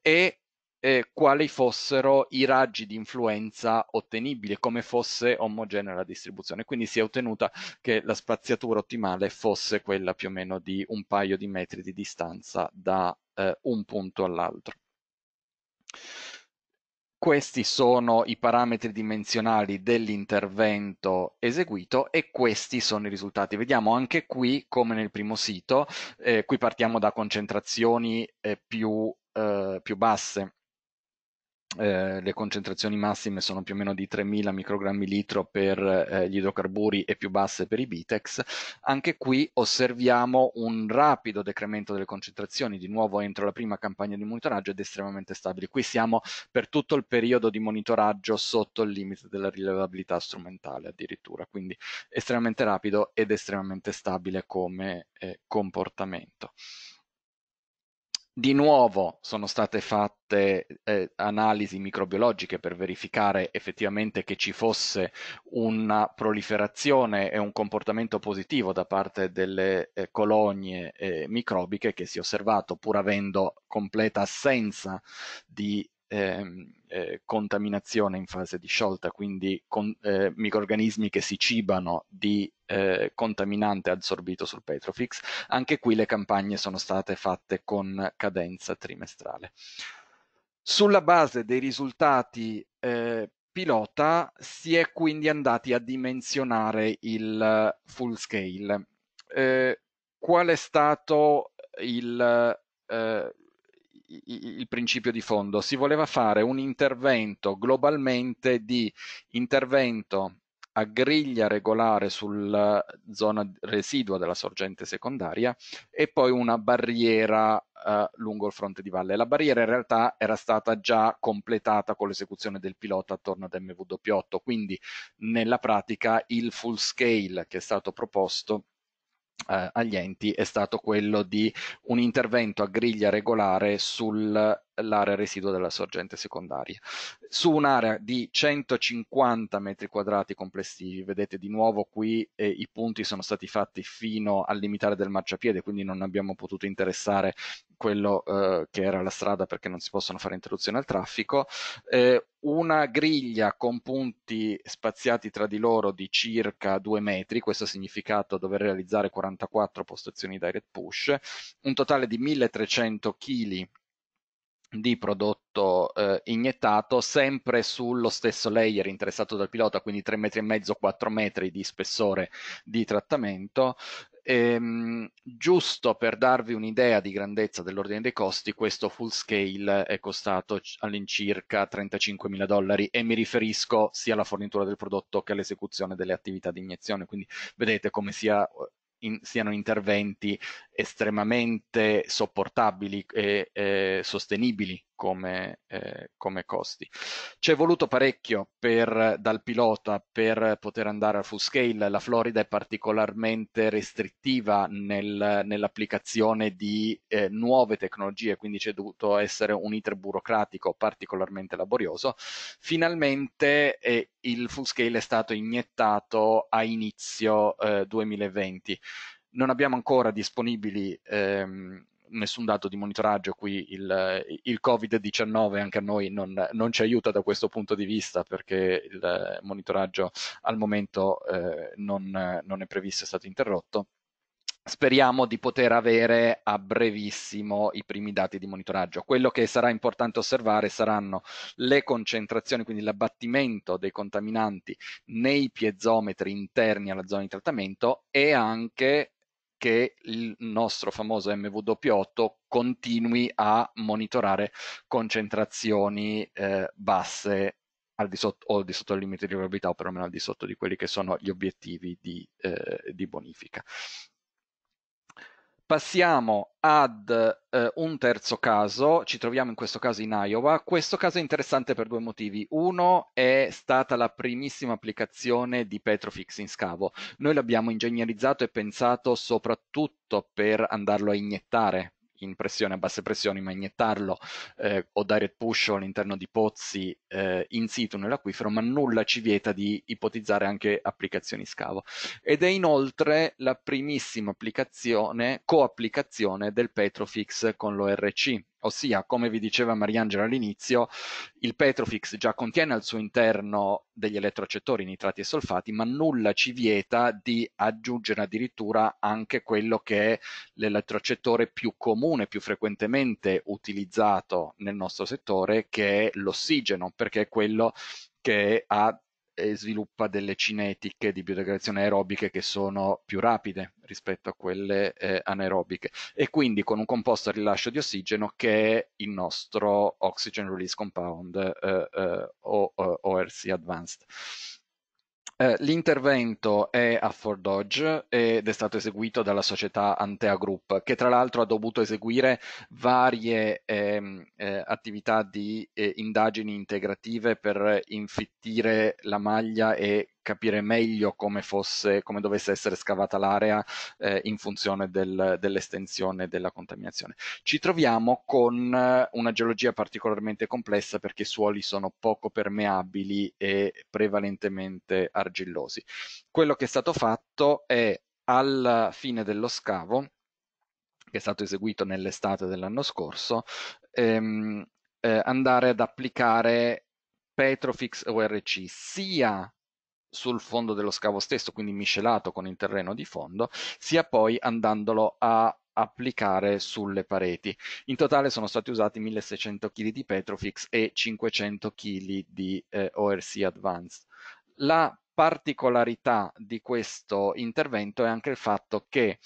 e eh, quali fossero i raggi di influenza ottenibili e come fosse omogenea la distribuzione. Quindi si è ottenuta che la spaziatura ottimale fosse quella più o meno di un paio di metri di distanza da eh, un punto all'altro. Questi sono i parametri dimensionali dell'intervento eseguito e questi sono i risultati. Vediamo anche qui, come nel primo sito, eh, qui partiamo da concentrazioni eh, più, eh, più basse eh, le concentrazioni massime sono più o meno di 3.000 microgrammi litro per eh, gli idrocarburi e più basse per i bitex, anche qui osserviamo un rapido decremento delle concentrazioni, di nuovo entro la prima campagna di monitoraggio ed estremamente stabili. Qui siamo per tutto il periodo di monitoraggio sotto il limite della rilevabilità strumentale addirittura, quindi estremamente rapido ed estremamente stabile come eh, comportamento. Di nuovo sono state fatte eh, analisi microbiologiche per verificare effettivamente che ci fosse una proliferazione e un comportamento positivo da parte delle eh, colonie eh, microbiche che si è osservato pur avendo completa assenza di Ehm, eh, contaminazione in fase di sciolta, quindi con, eh, microrganismi che si cibano di eh, contaminante assorbito sul Petrofix. Anche qui le campagne sono state fatte con cadenza trimestrale. Sulla base dei risultati eh, pilota si è quindi andati a dimensionare il full scale. Eh, qual è stato il, eh, il principio di fondo, si voleva fare un intervento globalmente di intervento a griglia regolare sulla zona residua della sorgente secondaria e poi una barriera eh, lungo il fronte di valle. La barriera in realtà era stata già completata con l'esecuzione del pilota attorno ad MW8, quindi nella pratica il full scale che è stato proposto eh, agli enti è stato quello di un intervento a griglia regolare sul l'area residua della sorgente secondaria. Su un'area di 150 metri quadrati complessivi, vedete di nuovo qui eh, i punti sono stati fatti fino al limitare del marciapiede, quindi non abbiamo potuto interessare quello eh, che era la strada perché non si possono fare interruzioni al traffico, eh, una griglia con punti spaziati tra di loro di circa 2 metri, questo ha significato dover realizzare 44 postazioni direct push, un totale di 1300 kg di prodotto eh, iniettato sempre sullo stesso layer interessato dal pilota, quindi 3 metri e mezzo, 4 metri di spessore di trattamento. Ehm, giusto per darvi un'idea di grandezza dell'ordine dei costi, questo full scale è costato all'incirca 35 mila dollari e mi riferisco sia alla fornitura del prodotto che all'esecuzione delle attività di iniezione, quindi vedete come sia in, siano interventi estremamente sopportabili e eh, sostenibili come, eh, come costi. Ci è voluto parecchio per, dal pilota per poter andare al full scale, la Florida è particolarmente restrittiva nel, nell'applicazione di eh, nuove tecnologie, quindi c'è dovuto essere un iter burocratico particolarmente laborioso. Finalmente eh, il full scale è stato iniettato a inizio 2020 eh, non abbiamo ancora disponibili ehm, nessun dato di monitoraggio, qui il, il Covid-19 anche a noi non, non, ci aiuta da questo punto di vista perché il monitoraggio al momento eh, non, non è previsto, è stato interrotto speriamo di poter avere a brevissimo i primi dati di monitoraggio. Quello che sarà importante osservare saranno le concentrazioni, quindi l'abbattimento dei contaminanti nei piezometri interni alla zona di trattamento e anche che il nostro famoso MW8 continui a monitorare concentrazioni eh, basse al di sotto, o al di sotto del limite di probabilità o perlomeno al di sotto di quelli che sono gli obiettivi di, eh, di bonifica. Passiamo ad eh, un terzo caso, ci troviamo in questo caso in Iowa. Questo caso è interessante per due motivi. Uno è stata la primissima applicazione di Petrofix in scavo. Noi l'abbiamo ingegnerizzato e pensato soprattutto per andarlo a iniettare in pressione a basse pressioni, ma iniettarlo eh, o direct push all'interno di pozzi eh, in situ nell'acquifero, ma nulla ci vieta di ipotizzare anche applicazioni scavo. Ed è inoltre la primissima applicazione, coapplicazione del Petrofix con l'ORC, Ossia, come vi diceva Mariangela all'inizio, il Petrofix già contiene al suo interno degli elettrocettori nitrati e solfati, ma nulla ci vieta di aggiungere addirittura anche quello che è l'elettrocettore più comune, più frequentemente utilizzato nel nostro settore, che è l'ossigeno, perché è quello che ha sviluppa delle cinetiche di biodegradazione aerobiche che sono più rapide rispetto a quelle eh, anaerobiche e quindi con un composto a rilascio di ossigeno che è il nostro Oxygen Release Compound eh, eh, o, eh, o ORC Advanced. Eh, l'intervento è a Fort Dodge ed è stato eseguito dalla società Antea Group, che tra l'altro ha dovuto eseguire varie ehm, eh, attività di eh, indagini integrative per infittire la maglia e capire meglio come, fosse, come dovesse essere scavata l'area eh, in funzione del, dell'estensione della contaminazione. Ci troviamo con eh, una geologia particolarmente complessa perché i suoli sono poco permeabili e prevalentemente argillosi. Quello che è stato fatto è alla fine dello scavo, che è stato eseguito nell'estate dell'anno scorso, ehm, eh, andare ad applicare Petrofix ORC sia sul fondo dello scavo stesso, quindi miscelato con il terreno di fondo, sia poi andandolo a applicare sulle pareti. In totale sono stati usati 1600 kg di Petrofix e 500 kg di eh, ORC Advanced. La particolarità di questo intervento è anche il fatto che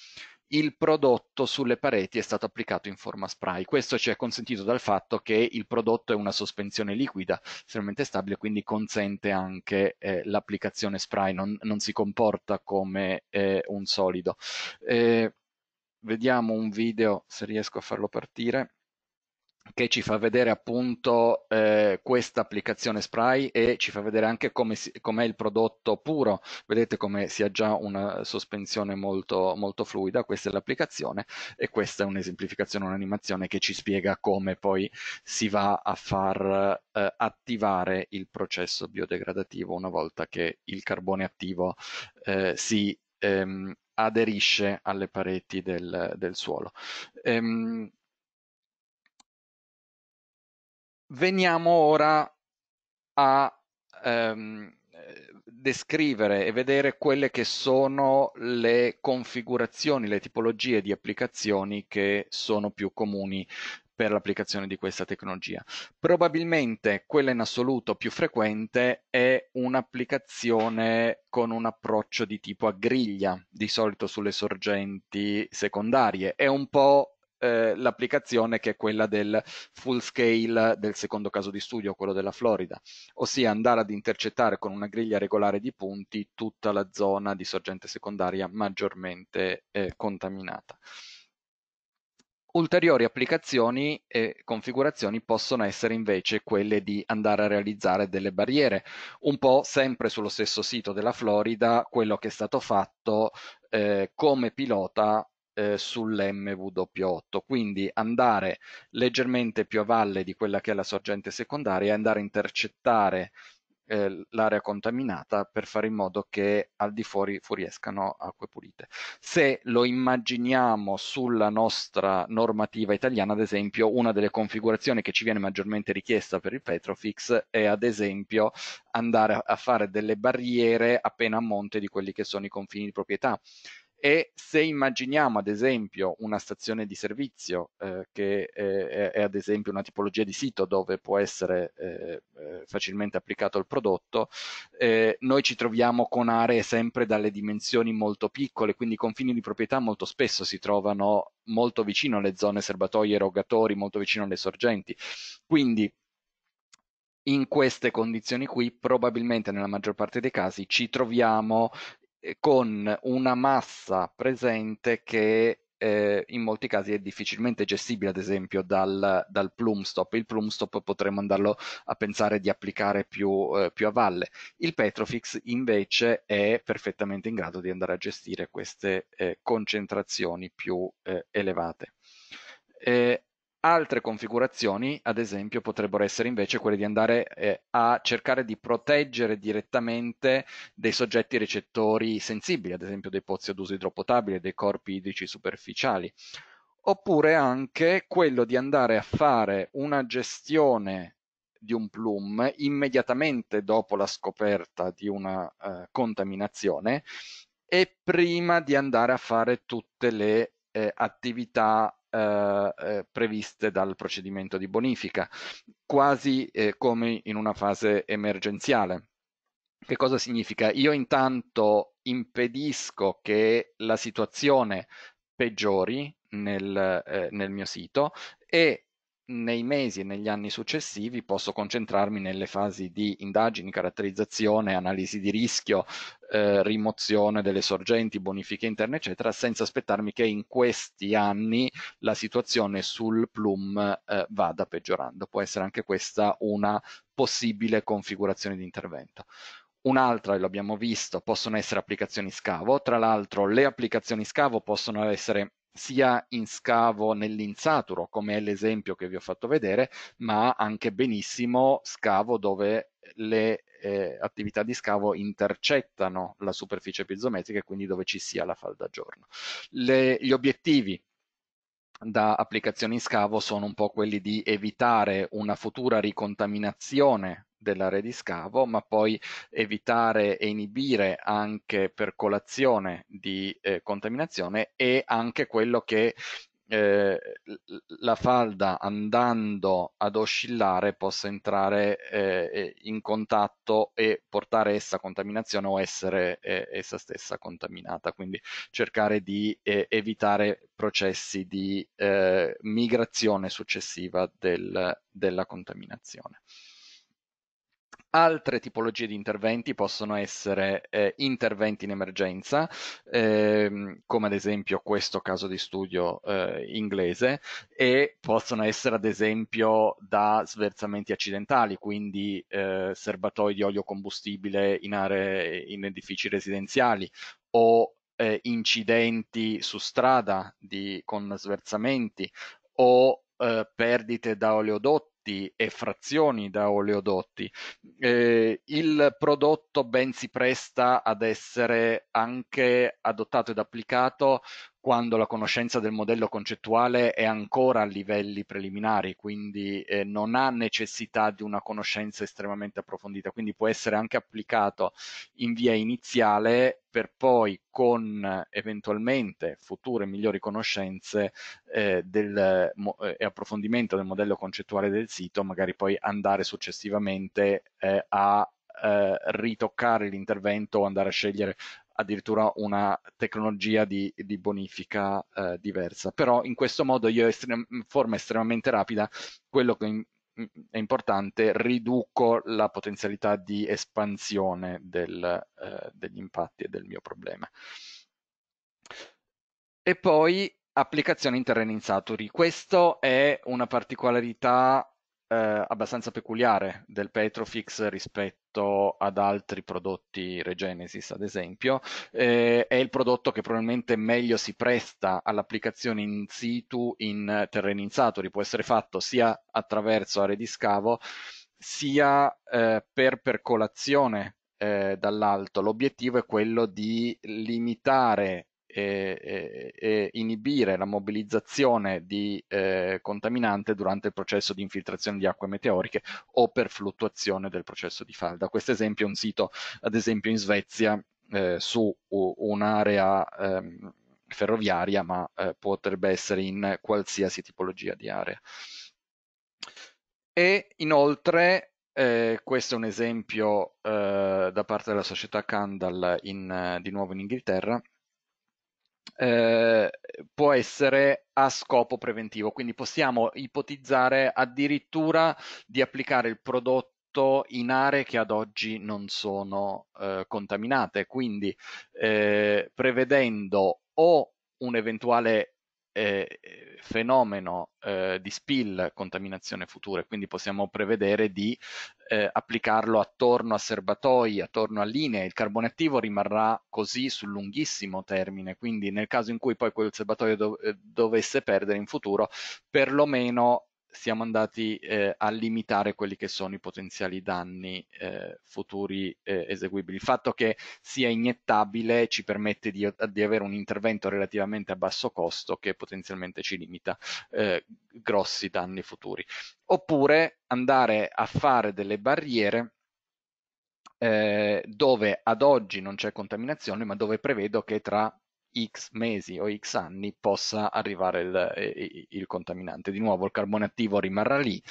il prodotto sulle pareti è stato applicato in forma spray. Questo ci è consentito dal fatto che il prodotto è una sospensione liquida estremamente stabile, quindi consente anche eh, l'applicazione spray, non, non, si comporta come eh, un solido. Eh, vediamo un video, se riesco a farlo partire che ci fa vedere appunto eh, questa applicazione spray e ci fa vedere anche come com'è il prodotto puro. Vedete come si ha già una sospensione molto, molto fluida, questa è l'applicazione e questa è un'esemplificazione, un'animazione che ci spiega come poi si va a far eh, attivare il processo biodegradativo una volta che il carbone attivo eh, si ehm, aderisce alle pareti del, del suolo. Ehm, Veniamo ora a ehm, descrivere e vedere quelle che sono le configurazioni, le tipologie di applicazioni che sono più comuni per l'applicazione di questa tecnologia. Probabilmente quella in assoluto più frequente è un'applicazione con un approccio di tipo a griglia, di solito sulle sorgenti secondarie. È un po' eh, l'applicazione che è quella del full scale del secondo caso di studio, quello della Florida, ossia andare ad intercettare con una griglia regolare di punti tutta la zona di sorgente secondaria maggiormente eh, contaminata. Ulteriori applicazioni e configurazioni possono essere invece quelle di andare a realizzare delle barriere, un po' sempre sullo stesso sito della Florida, quello che è stato fatto eh, come pilota eh, sull'MW8, quindi andare leggermente più a valle di quella che è la sorgente secondaria e andare a intercettare eh, l'area contaminata per fare in modo che al di fuori fuoriescano acque pulite. Se lo immaginiamo sulla nostra normativa italiana, ad esempio, una delle configurazioni che ci viene maggiormente richiesta per il Petrofix è ad esempio andare a fare delle barriere appena a monte di quelli che sono i confini di proprietà e se immaginiamo ad esempio una stazione di servizio eh, che eh, è, è, ad esempio una tipologia di sito dove può essere eh, eh, facilmente applicato il prodotto, eh, noi ci troviamo con aree sempre dalle dimensioni molto piccole, quindi i confini di proprietà molto spesso si trovano molto vicino alle zone serbatoi erogatori, molto vicino alle sorgenti. Quindi in queste condizioni qui probabilmente nella maggior parte dei casi ci troviamo eh, con una massa presente che eh, in molti casi è difficilmente gestibile ad esempio dal, dal plume stop. Il plume stop potremmo andarlo a pensare di applicare più, eh, più, a valle. Il Petrofix invece è perfettamente in grado di andare a gestire queste eh, concentrazioni più eh, elevate. Eh, Altre configurazioni, ad esempio, potrebbero essere invece quelle di andare eh, a cercare di proteggere direttamente dei soggetti recettori sensibili, ad esempio dei pozzi ad uso idropotabile, dei corpi idrici superficiali, oppure anche quello di andare a fare una gestione di un plume immediatamente dopo la scoperta di una eh, contaminazione e prima di andare a fare tutte le eh, attività eh, eh, previste dal procedimento di bonifica, quasi eh, come in una fase emergenziale. Che cosa significa? Io intanto impedisco che la situazione peggiori nel, eh, nel mio sito e nei mesi e negli anni successivi posso concentrarmi nelle fasi di indagini, caratterizzazione, analisi di rischio, eh, rimozione delle sorgenti, bonifiche interne, eccetera, senza aspettarmi che in questi anni la situazione sul plum eh, vada peggiorando. Può essere anche questa una possibile configurazione di intervento. Un'altra, e l'abbiamo visto, possono essere applicazioni scavo. Tra l'altro le applicazioni scavo possono essere sia in scavo nell'insaturo, come è l'esempio che vi ho fatto vedere, ma anche benissimo scavo dove le eh, attività di scavo intercettano la superficie piezometrica e quindi dove ci sia la falda giorno. Le, gli obiettivi da applicazioni in scavo sono un po' quelli di evitare una futura ricontaminazione dell'area di scavo, ma poi evitare e inibire anche percolazione di eh, contaminazione e anche quello che eh, la falda andando ad oscillare possa entrare eh, in contatto e portare essa contaminazione o essere eh, essa stessa contaminata, quindi cercare di eh, evitare processi di eh, migrazione successiva del, della contaminazione. Altre tipologie di interventi possono essere eh, interventi in emergenza, ehm, come ad esempio questo caso di studio eh, inglese, e possono essere ad esempio da sversamenti accidentali, quindi eh, serbatoi di olio combustibile in aree, in edifici residenziali o eh, incidenti su strada di, con sversamenti o eh, perdite da oleodotti oleodotti e frazioni da oleodotti. Eh, il prodotto ben si presta ad essere anche adottato ed applicato quando la conoscenza del modello concettuale è ancora a livelli preliminari, quindi eh, non ha necessità di una conoscenza estremamente approfondita, quindi può essere anche applicato in via iniziale per poi con eventualmente future migliori conoscenze eh, del, mo, eh, e approfondimento del modello concettuale del sito, magari poi andare successivamente eh, a eh, ritoccare l'intervento o andare a scegliere addirittura una tecnologia di, di bonifica eh, diversa. Però in questo modo io in forma estremamente rapida, quello che in, è importante, riduco la potenzialità di espansione del, eh, degli impatti e del mio problema. E poi applicazione in terreni insaturi. Questa è una particolarità eh, abbastanza peculiare del Petrofix rispetto ad altri prodotti Regenesis, ad esempio, eh, è il prodotto che probabilmente meglio si presta all'applicazione in situ in terreni insaturi, può essere fatto sia attraverso aree di scavo sia eh, per percolazione eh, dall'alto. L'obiettivo è quello di limitare e, e inibire la mobilizzazione di eh, contaminante durante il processo di infiltrazione di acque meteoriche o per fluttuazione del processo di falda. Questo esempio è un sito, ad esempio, in Svezia eh, su un'area ehm, ferroviaria, ma eh, potrebbe essere in qualsiasi tipologia di area. E inoltre eh, questo è un esempio eh, da parte della società Candle in, di nuovo in Inghilterra, eh, può essere a scopo preventivo, quindi possiamo ipotizzare addirittura di applicare il prodotto in aree che ad oggi non sono eh, contaminate, quindi eh, prevedendo o un eventuale eh, fenomeno eh, di spill contaminazione futura e quindi possiamo prevedere di eh, applicarlo attorno a serbatoi, attorno a linee. Il carbone attivo rimarrà così sul lunghissimo termine, quindi nel caso in cui poi quel serbatoio dov eh, dovesse perdere in futuro, perlomeno siamo andati eh, a limitare quelli che sono i potenziali danni eh, futuri eh, eseguibili. Il fatto che sia iniettabile ci permette di, di, avere un intervento relativamente a basso costo che potenzialmente ci limita eh, grossi danni futuri. Oppure andare a fare delle barriere eh, dove ad oggi non c'è contaminazione, ma dove prevedo che tra x mesi o x anni possa arrivare il, il contaminante. Di nuovo il carbone attivo rimarrà lì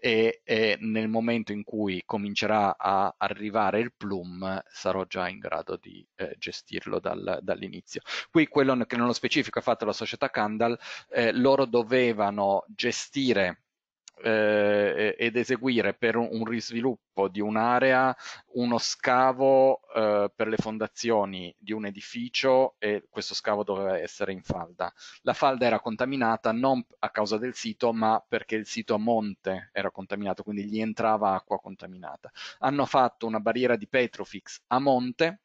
e, e, nel momento in cui comincerà a arrivare il plum sarò già in grado di eh, gestirlo dal, dall'inizio. Qui quello che nello specifico ha fatto la società Candle, eh, loro dovevano gestire eh, ed eseguire per un risviluppo di un'area uno scavo eh, per le fondazioni di un edificio e questo scavo doveva essere in falda. La falda era contaminata non a causa del sito ma perché il sito a monte era contaminato, quindi gli entrava acqua contaminata. Hanno fatto una barriera di Petrofix a monte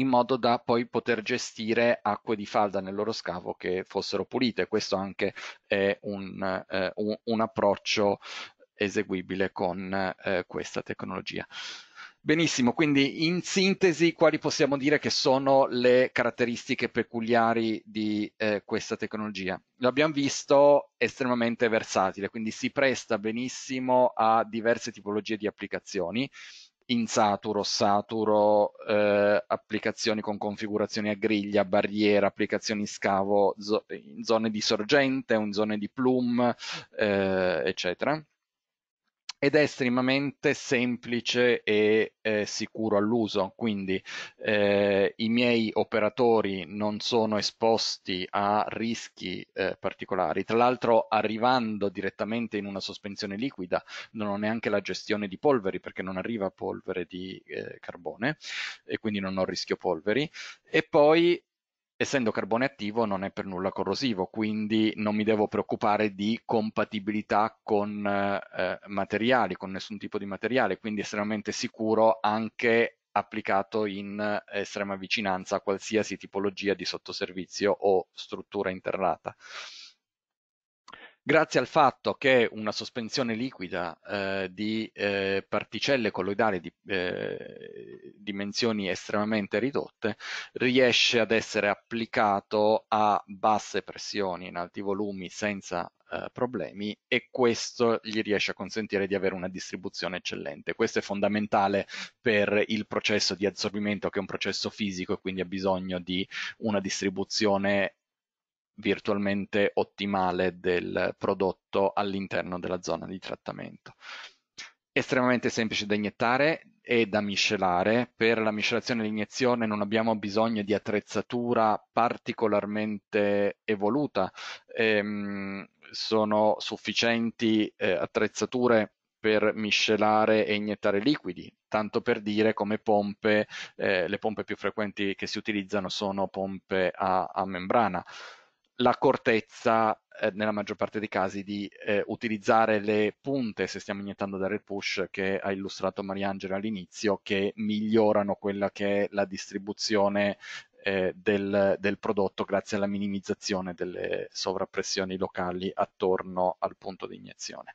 in modo da poi poter gestire acque di falda nel loro scavo che fossero pulite. Questo anche è un, eh, un, un approccio eseguibile con eh, questa tecnologia. Benissimo, quindi in sintesi quali possiamo dire che sono le caratteristiche peculiari di eh, questa tecnologia? L'abbiamo visto estremamente versatile, quindi si presta benissimo a diverse tipologie di applicazioni insaturo, saturo, eh, applicazioni con configurazioni a griglia, barriera, applicazioni scavo, zo in zone di sorgente, in zone di plume, eh, eccetera ed è estremamente semplice e eh, sicuro all'uso, quindi eh, i miei operatori non sono esposti a rischi eh, particolari. Tra l'altro arrivando direttamente in una sospensione liquida non ho neanche la gestione di polveri perché non arriva polvere di eh, carbone e quindi non ho rischio polveri e poi essendo carbone attivo non è per nulla corrosivo, quindi non mi devo preoccupare di compatibilità con eh, materiali, con nessun tipo di materiale, quindi estremamente sicuro anche applicato in estrema vicinanza a qualsiasi tipologia di sottoservizio o struttura interrata grazie al fatto che una sospensione liquida eh, di eh, particelle colloidali di eh, dimensioni estremamente ridotte riesce ad essere applicato a basse pressioni in alti volumi senza eh, problemi e questo gli riesce a consentire di avere una distribuzione eccellente. Questo è fondamentale per il processo di adsorbimento che è un processo fisico e quindi ha bisogno di una distribuzione virtualmente ottimale del prodotto all'interno della zona di trattamento. Estremamente semplice da iniettare e da miscelare. Per la miscelazione e l'iniezione non abbiamo bisogno di attrezzatura particolarmente evoluta. Ehm, sono sufficienti eh, attrezzature per miscelare e iniettare liquidi, tanto per dire come pompe, eh, le pompe più frequenti che si utilizzano sono pompe a, a membrana l'accortezza eh, nella maggior parte dei casi di eh, utilizzare le punte se stiamo iniettando dare il push che ha illustrato Mariangela all'inizio che migliorano quella che è la distribuzione eh, del, del, prodotto grazie alla minimizzazione delle sovrappressioni locali attorno al punto di iniezione.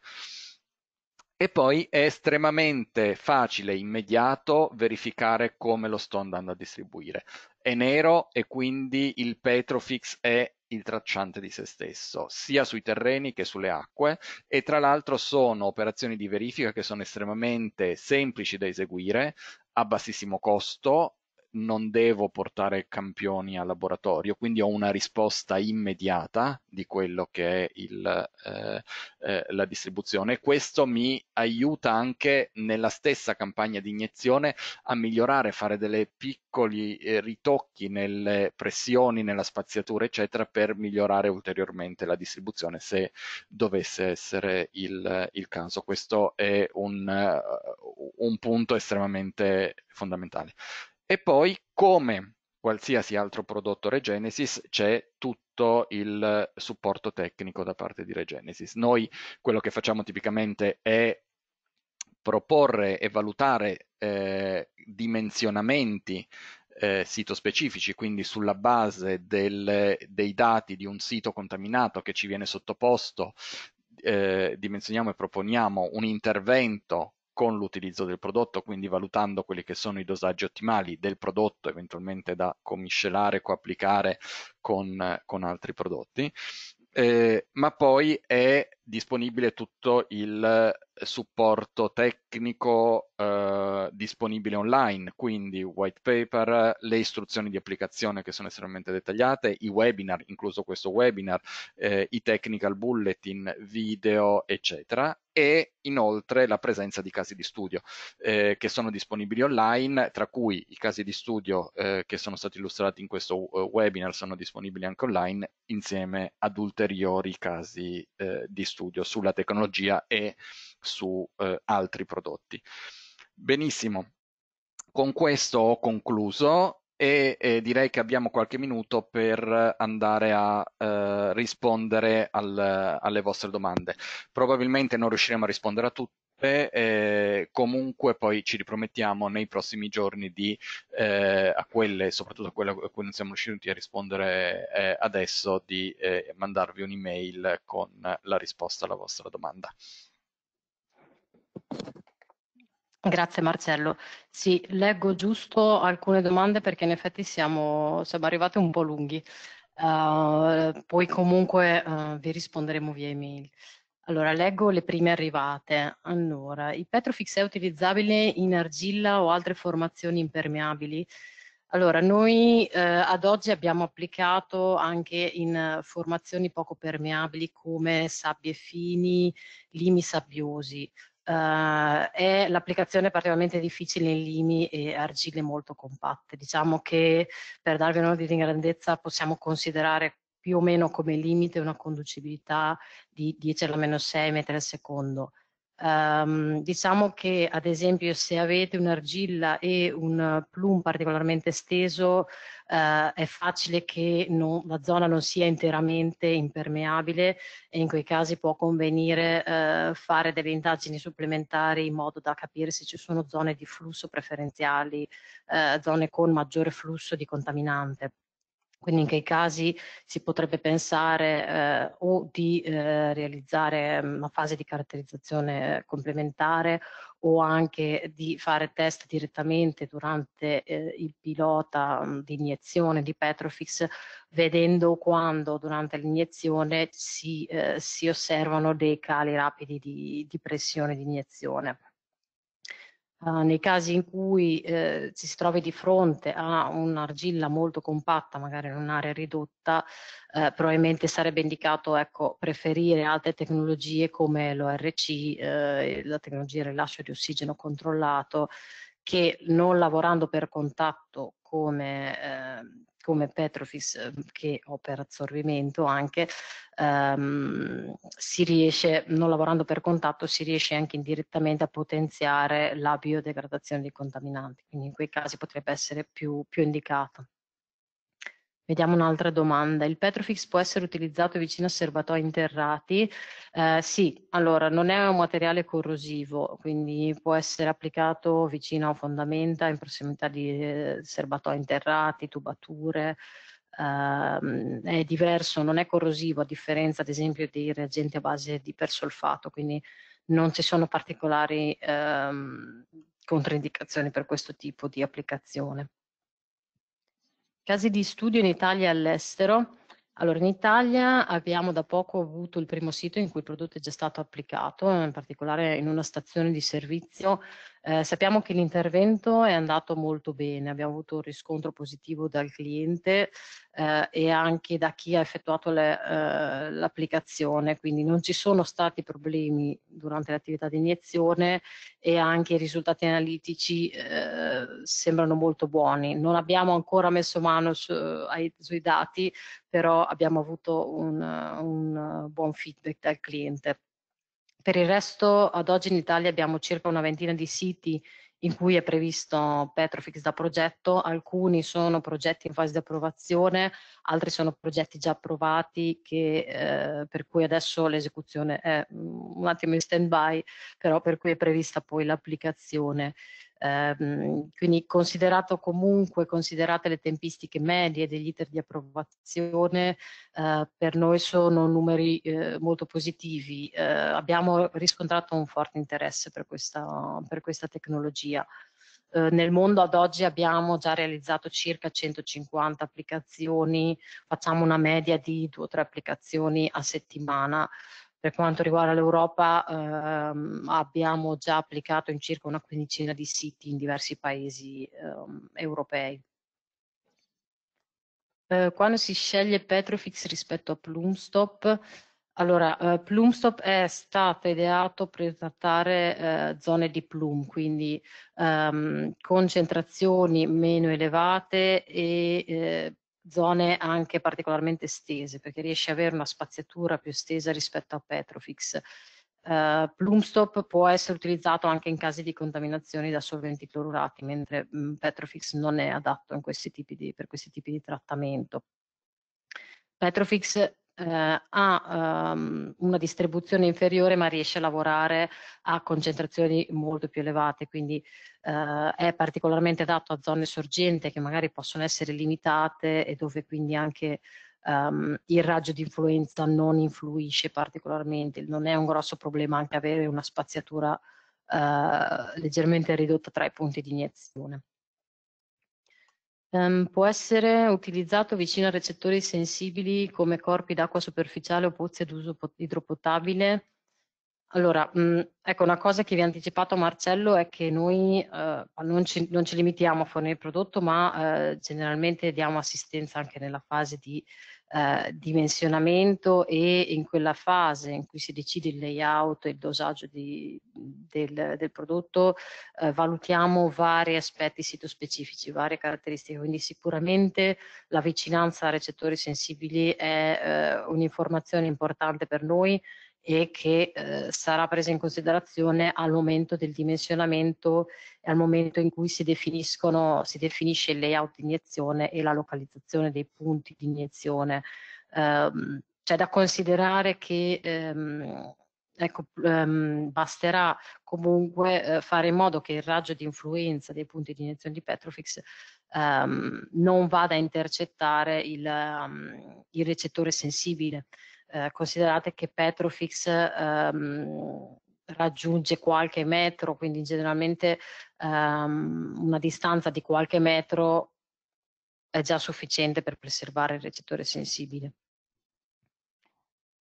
E poi è estremamente facile e immediato verificare come lo sto andando a distribuire. È nero e quindi il Petrofix è il tracciante di se stesso, sia sui terreni che sulle acque e tra l'altro sono operazioni di verifica che sono estremamente semplici da eseguire, a bassissimo costo non devo portare campioni al laboratorio, quindi ho una risposta immediata di quello che è il, eh, eh, la distribuzione. Questo mi aiuta anche nella stessa campagna di iniezione a migliorare, fare delle piccoli eh, ritocchi nelle pressioni, nella spaziatura, eccetera, per migliorare ulteriormente la distribuzione se dovesse essere il, il caso. Questo è un, eh, un punto estremamente fondamentale. E poi come qualsiasi altro prodotto Regenesis c'è tutto il supporto tecnico da parte di Regenesis. Noi quello che facciamo tipicamente è proporre e valutare eh, dimensionamenti eh, sito specifici, quindi sulla base del, dei dati di un sito contaminato che ci viene sottoposto, eh, dimensioniamo e proponiamo un intervento con l'utilizzo del prodotto, quindi valutando quelli che sono i dosaggi ottimali del prodotto, eventualmente da commiscelare, coapplicare con, con altri prodotti, eh, ma poi è disponibile tutto il eh, supporto tecnico eh, disponibile online, quindi white paper, le istruzioni di applicazione che sono estremamente dettagliate, i webinar, incluso questo webinar, eh, i technical bulletin, video, eccetera, e inoltre la presenza di casi di studio eh, che sono disponibili online, tra cui i casi di studio eh, che sono stati illustrati in questo eh, webinar sono disponibili anche online insieme ad ulteriori casi eh, di studio studio sulla tecnologia e su eh, altri prodotti. Benissimo, con questo ho concluso e eh, direi che abbiamo qualche minuto per andare a eh, rispondere al, alle vostre domande. Probabilmente non riusciremo a rispondere a tutte, eh, comunque poi ci ripromettiamo nei prossimi giorni di, eh, a quelle, soprattutto a quelle a cui non siamo riusciti a rispondere eh, adesso, di eh, mandarvi un'email con la risposta alla vostra domanda. Grazie Marcello. Sì, leggo giusto alcune domande perché in effetti siamo, siamo arrivati un po' lunghi. Uh, poi comunque uh, vi risponderemo via email. Allora, leggo le prime arrivate. Allora, il Petrofix è utilizzabile in argilla o altre formazioni impermeabili? Allora, noi eh, ad oggi abbiamo applicato anche in formazioni poco permeabili come sabbie fini, limi sabbiosi. Uh, è l'applicazione particolarmente difficile in linee e argille molto compatte. Diciamo che per darvi un ordine di grandezza possiamo considerare più o meno come limite una conducibilità di 10 alla meno 6 metri al secondo. Um, diciamo che ad esempio se avete un'argilla e un plume particolarmente esteso uh, eh, è facile che non, la zona non sia interamente impermeabile e in quei casi può convenire uh, fare delle indagini supplementari in modo da capire se ci sono zone di flusso preferenziali, uh, zone con maggiore flusso di contaminante. Quindi in che casi si potrebbe pensare eh, o di eh, realizzare mm, una fase di caratterizzazione complementare o anche di fare test direttamente durante eh, il pilota mm, di iniezione di Petrofix, vedendo quando durante l'iniezione si, eh, si, osservano dei cali rapidi di, di pressione di iniezione. Eh, nei casi in cui eh, ci si trovi di fronte a un'argilla molto compatta, magari in un'area ridotta, eh, probabilmente sarebbe indicato ecco, preferire altre tecnologie come l'ORC, eh, la tecnologia di rilascio di ossigeno controllato, che non lavorando per contatto come ehm, come Petrofis ehm, che ho per assorbimento anche ehm, si riesce non lavorando per contatto si riesce anche indirettamente a potenziare la biodegradazione dei contaminanti quindi in quei casi potrebbe essere più, più indicata Vediamo un'altra domanda. Il Petrofix può essere utilizzato vicino a serbatoi interrati? Eh, sì, allora non è un materiale corrosivo, quindi può essere applicato vicino a fondamenta, in prossimità di eh, serbatoi interrati, tubature. Eh, è diverso, non è corrosivo a differenza ad esempio dei reagenti a base di persolfato, quindi non ci sono particolari ehm, controindicazioni per questo tipo di applicazione. Casi di studio in Italia e all'estero. Allora, in Italia abbiamo da poco avuto il primo sito in cui il prodotto è già stato applicato, in particolare in una stazione di servizio eh, sappiamo che l'intervento è andato molto bene, abbiamo avuto un riscontro positivo dal cliente eh, e anche da chi ha effettuato eh, l'applicazione, eh, quindi non ci sono stati problemi durante l'attività di iniezione e anche i risultati analitici eh, sembrano molto buoni. Non abbiamo ancora messo mano su, ai, sui dati, però abbiamo avuto un, un buon feedback dal cliente. Per il resto, ad oggi in Italia abbiamo circa una ventina di siti in cui è previsto Petrofix da progetto, alcuni sono progetti in fase di approvazione, altri sono progetti già approvati che, eh, per cui adesso l'esecuzione è mm, un attimo in stand by, però per cui è prevista poi l'applicazione. Ehm, quindi considerato comunque, considerate le tempistiche medie degli iter di approvazione, eh, per noi sono numeri eh, molto positivi. Eh, abbiamo riscontrato un forte interesse per questa, per questa tecnologia eh, nel mondo ad oggi abbiamo già realizzato circa 150 applicazioni, facciamo una media di due o tre applicazioni a settimana. Per quanto riguarda l'Europa ehm, abbiamo già applicato in circa una quindicina di siti in diversi paesi ehm, europei. Eh, quando si sceglie Petrofix rispetto a Plumstop, allora, eh, Plumstop è stato ideato per trattare eh, zone di plum, quindi ehm, concentrazioni meno elevate e eh, zone anche particolarmente estese, perché riesce ad avere una spaziatura più estesa rispetto a Petrofix. Uh, eh, Plumstop può essere utilizzato anche in casi di contaminazioni da solventi clorurati, mentre mh, mm, Petrofix non è adatto questi di, per questi tipi di trattamento. Petrofix eh, ha um, una distribuzione inferiore ma riesce a lavorare a concentrazioni molto più elevate, quindi eh, è particolarmente adatto a zone sorgente che magari possono essere limitate e dove quindi anche um, il raggio di influenza non influisce particolarmente, non è un grosso problema anche avere una spaziatura eh, leggermente ridotta tra i punti di iniezione ehm, può essere utilizzato vicino a recettori sensibili come corpi d'acqua superficiale o pozzi pozze d'uso idropotabile. Allora, mh, ecco, una cosa che vi ha anticipato Marcello è che noi eh, non, ci, non, ci, limitiamo a fornire il prodotto, ma eh, generalmente diamo assistenza anche nella fase di eh, dimensionamento e in quella fase in cui si decide il layout e il dosaggio di, del, del, prodotto eh, valutiamo vari aspetti sito specifici, varie caratteristiche, quindi sicuramente la vicinanza a recettori sensibili è eh, un'informazione importante per noi e che eh, sarà presa in considerazione al momento del dimensionamento e al momento in cui si, si definisce il layout di iniezione e la localizzazione dei punti di iniezione. Um, c'è da considerare che um, ecco, um, basterà comunque uh, fare in modo che il raggio di influenza dei punti di iniezione di Petrofix non vada a intercettare il, il recettore sensibile eh, considerate che Petrofix ehm, raggiunge qualche metro, quindi generalmente ehm, una distanza di qualche metro è già sufficiente per preservare il recettore sensibile.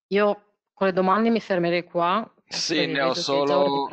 Io con le domande mi fermerei qua. Sì, ne ho solo...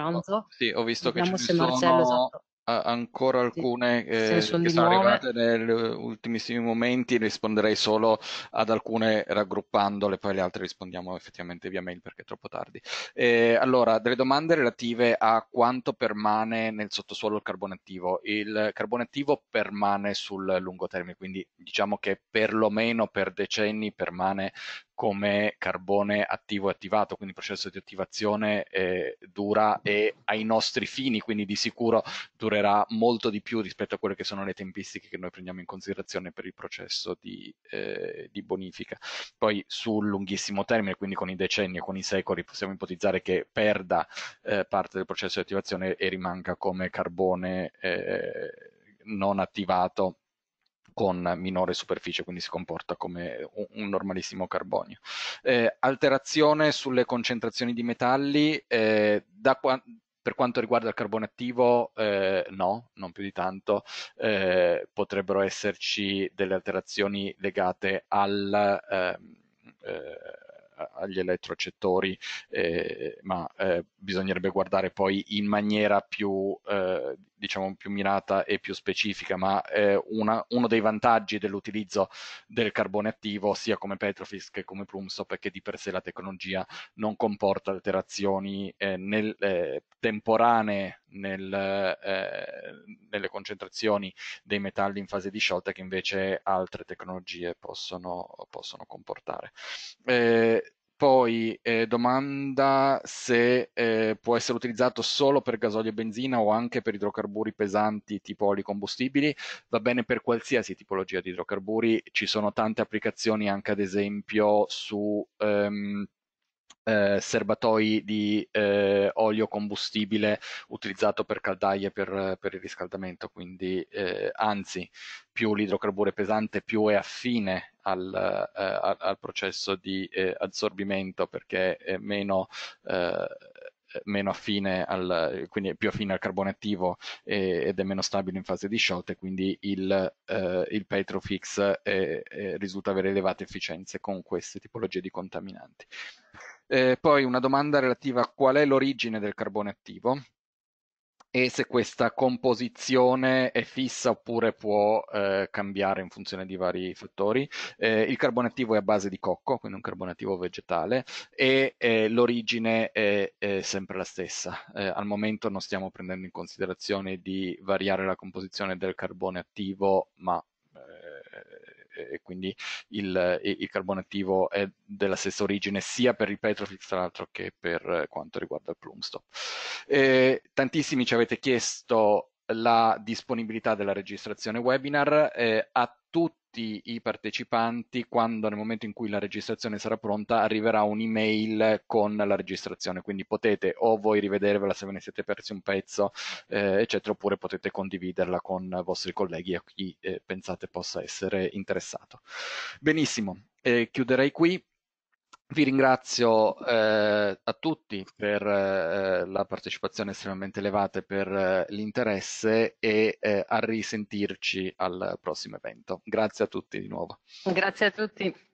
Sì, ho visto Vediamo che ci sono... Marcello, esatto ancora alcune eh, che sono nuove. arrivate negli ultimissimi momenti, risponderei solo ad alcune raggruppandole, poi le altre rispondiamo effettivamente via mail perché è troppo tardi. Eh, allora, delle domande relative a quanto permane nel sottosuolo il carbone attivo. Il carbone attivo permane sul lungo termine, quindi diciamo che perlomeno per decenni permane come carbone attivo e attivato, quindi il processo di attivazione eh, dura e ai nostri fini, quindi di sicuro durerà molto di più rispetto a quelle che sono le tempistiche che noi prendiamo in considerazione per il processo di, eh, di bonifica. Poi sul lunghissimo termine, quindi con i decenni e con i secoli, possiamo ipotizzare che perda eh, parte del processo di attivazione e rimanga come carbone eh, non attivato con minore superficie, quindi si comporta come un, un normalissimo carbonio. Eh, alterazione sulle concentrazioni di metalli, eh, qua, per quanto riguarda il carbone attivo, eh, no, non più di tanto, eh, potrebbero esserci delle alterazioni legate al, ehm, eh, agli elettrocettori, eh, ma bisognerebbe guardare poi in maniera più diciamo più mirata e più specifica, ma eh, una, uno dei vantaggi dell'utilizzo del carbone attivo sia come Petrofis che come Plumsop è che di per sé la tecnologia non comporta alterazioni eh, nel, eh, temporanee nel, eh, nelle concentrazioni dei metalli in fase di sciolta che invece altre tecnologie possono, possono comportare. Eh, poi eh, domanda se eh, può essere utilizzato solo per gasolio e benzina o anche per idrocarburi pesanti tipo oli combustibili. Va bene per qualsiasi tipologia di idrocarburi, ci sono tante applicazioni anche ad esempio su... Ehm, eh, serbatoi di eh, olio combustibile utilizzato per caldaie per, per il riscaldamento, quindi eh, anzi più l'idrocarburo è pesante più è affine al, eh, al, al processo di eh, assorbimento perché è meno, eh, meno affine al, quindi è più affine al carbone attivo e, ed è meno stabile in fase di e quindi il, il Petrofix risulta avere elevate efficienze con queste tipologie di contaminanti. Eh, poi una domanda relativa a qual è l'origine del carbone attivo e se questa composizione è fissa oppure può eh, cambiare in funzione di vari fattori. Eh, il carbone attivo è a base di cocco, quindi un carbone attivo vegetale, e eh, l'origine è, è, sempre la stessa. Eh, al momento non stiamo prendendo in considerazione di variare la composizione del carbone attivo, ma e quindi il, il carbone attivo è della stessa origine sia per il Petrofix tra l'altro che per quanto riguarda il Plumstop. E tantissimi ci avete chiesto la disponibilità della registrazione webinar eh, a tutti tutti i partecipanti quando nel momento in cui la registrazione sarà pronta arriverà un'email con la registrazione, quindi potete o voi rivedervela se ve ne siete persi un pezzo, eh, eccetera, oppure potete condividerla con i vostri colleghi a chi eh, pensate possa essere interessato. Benissimo, eh, chiuderei qui vi ringrazio eh, a tutti per eh, la partecipazione estremamente elevata e per eh, l'interesse e eh, a risentirci al prossimo evento. Grazie a tutti di nuovo. Grazie a tutti.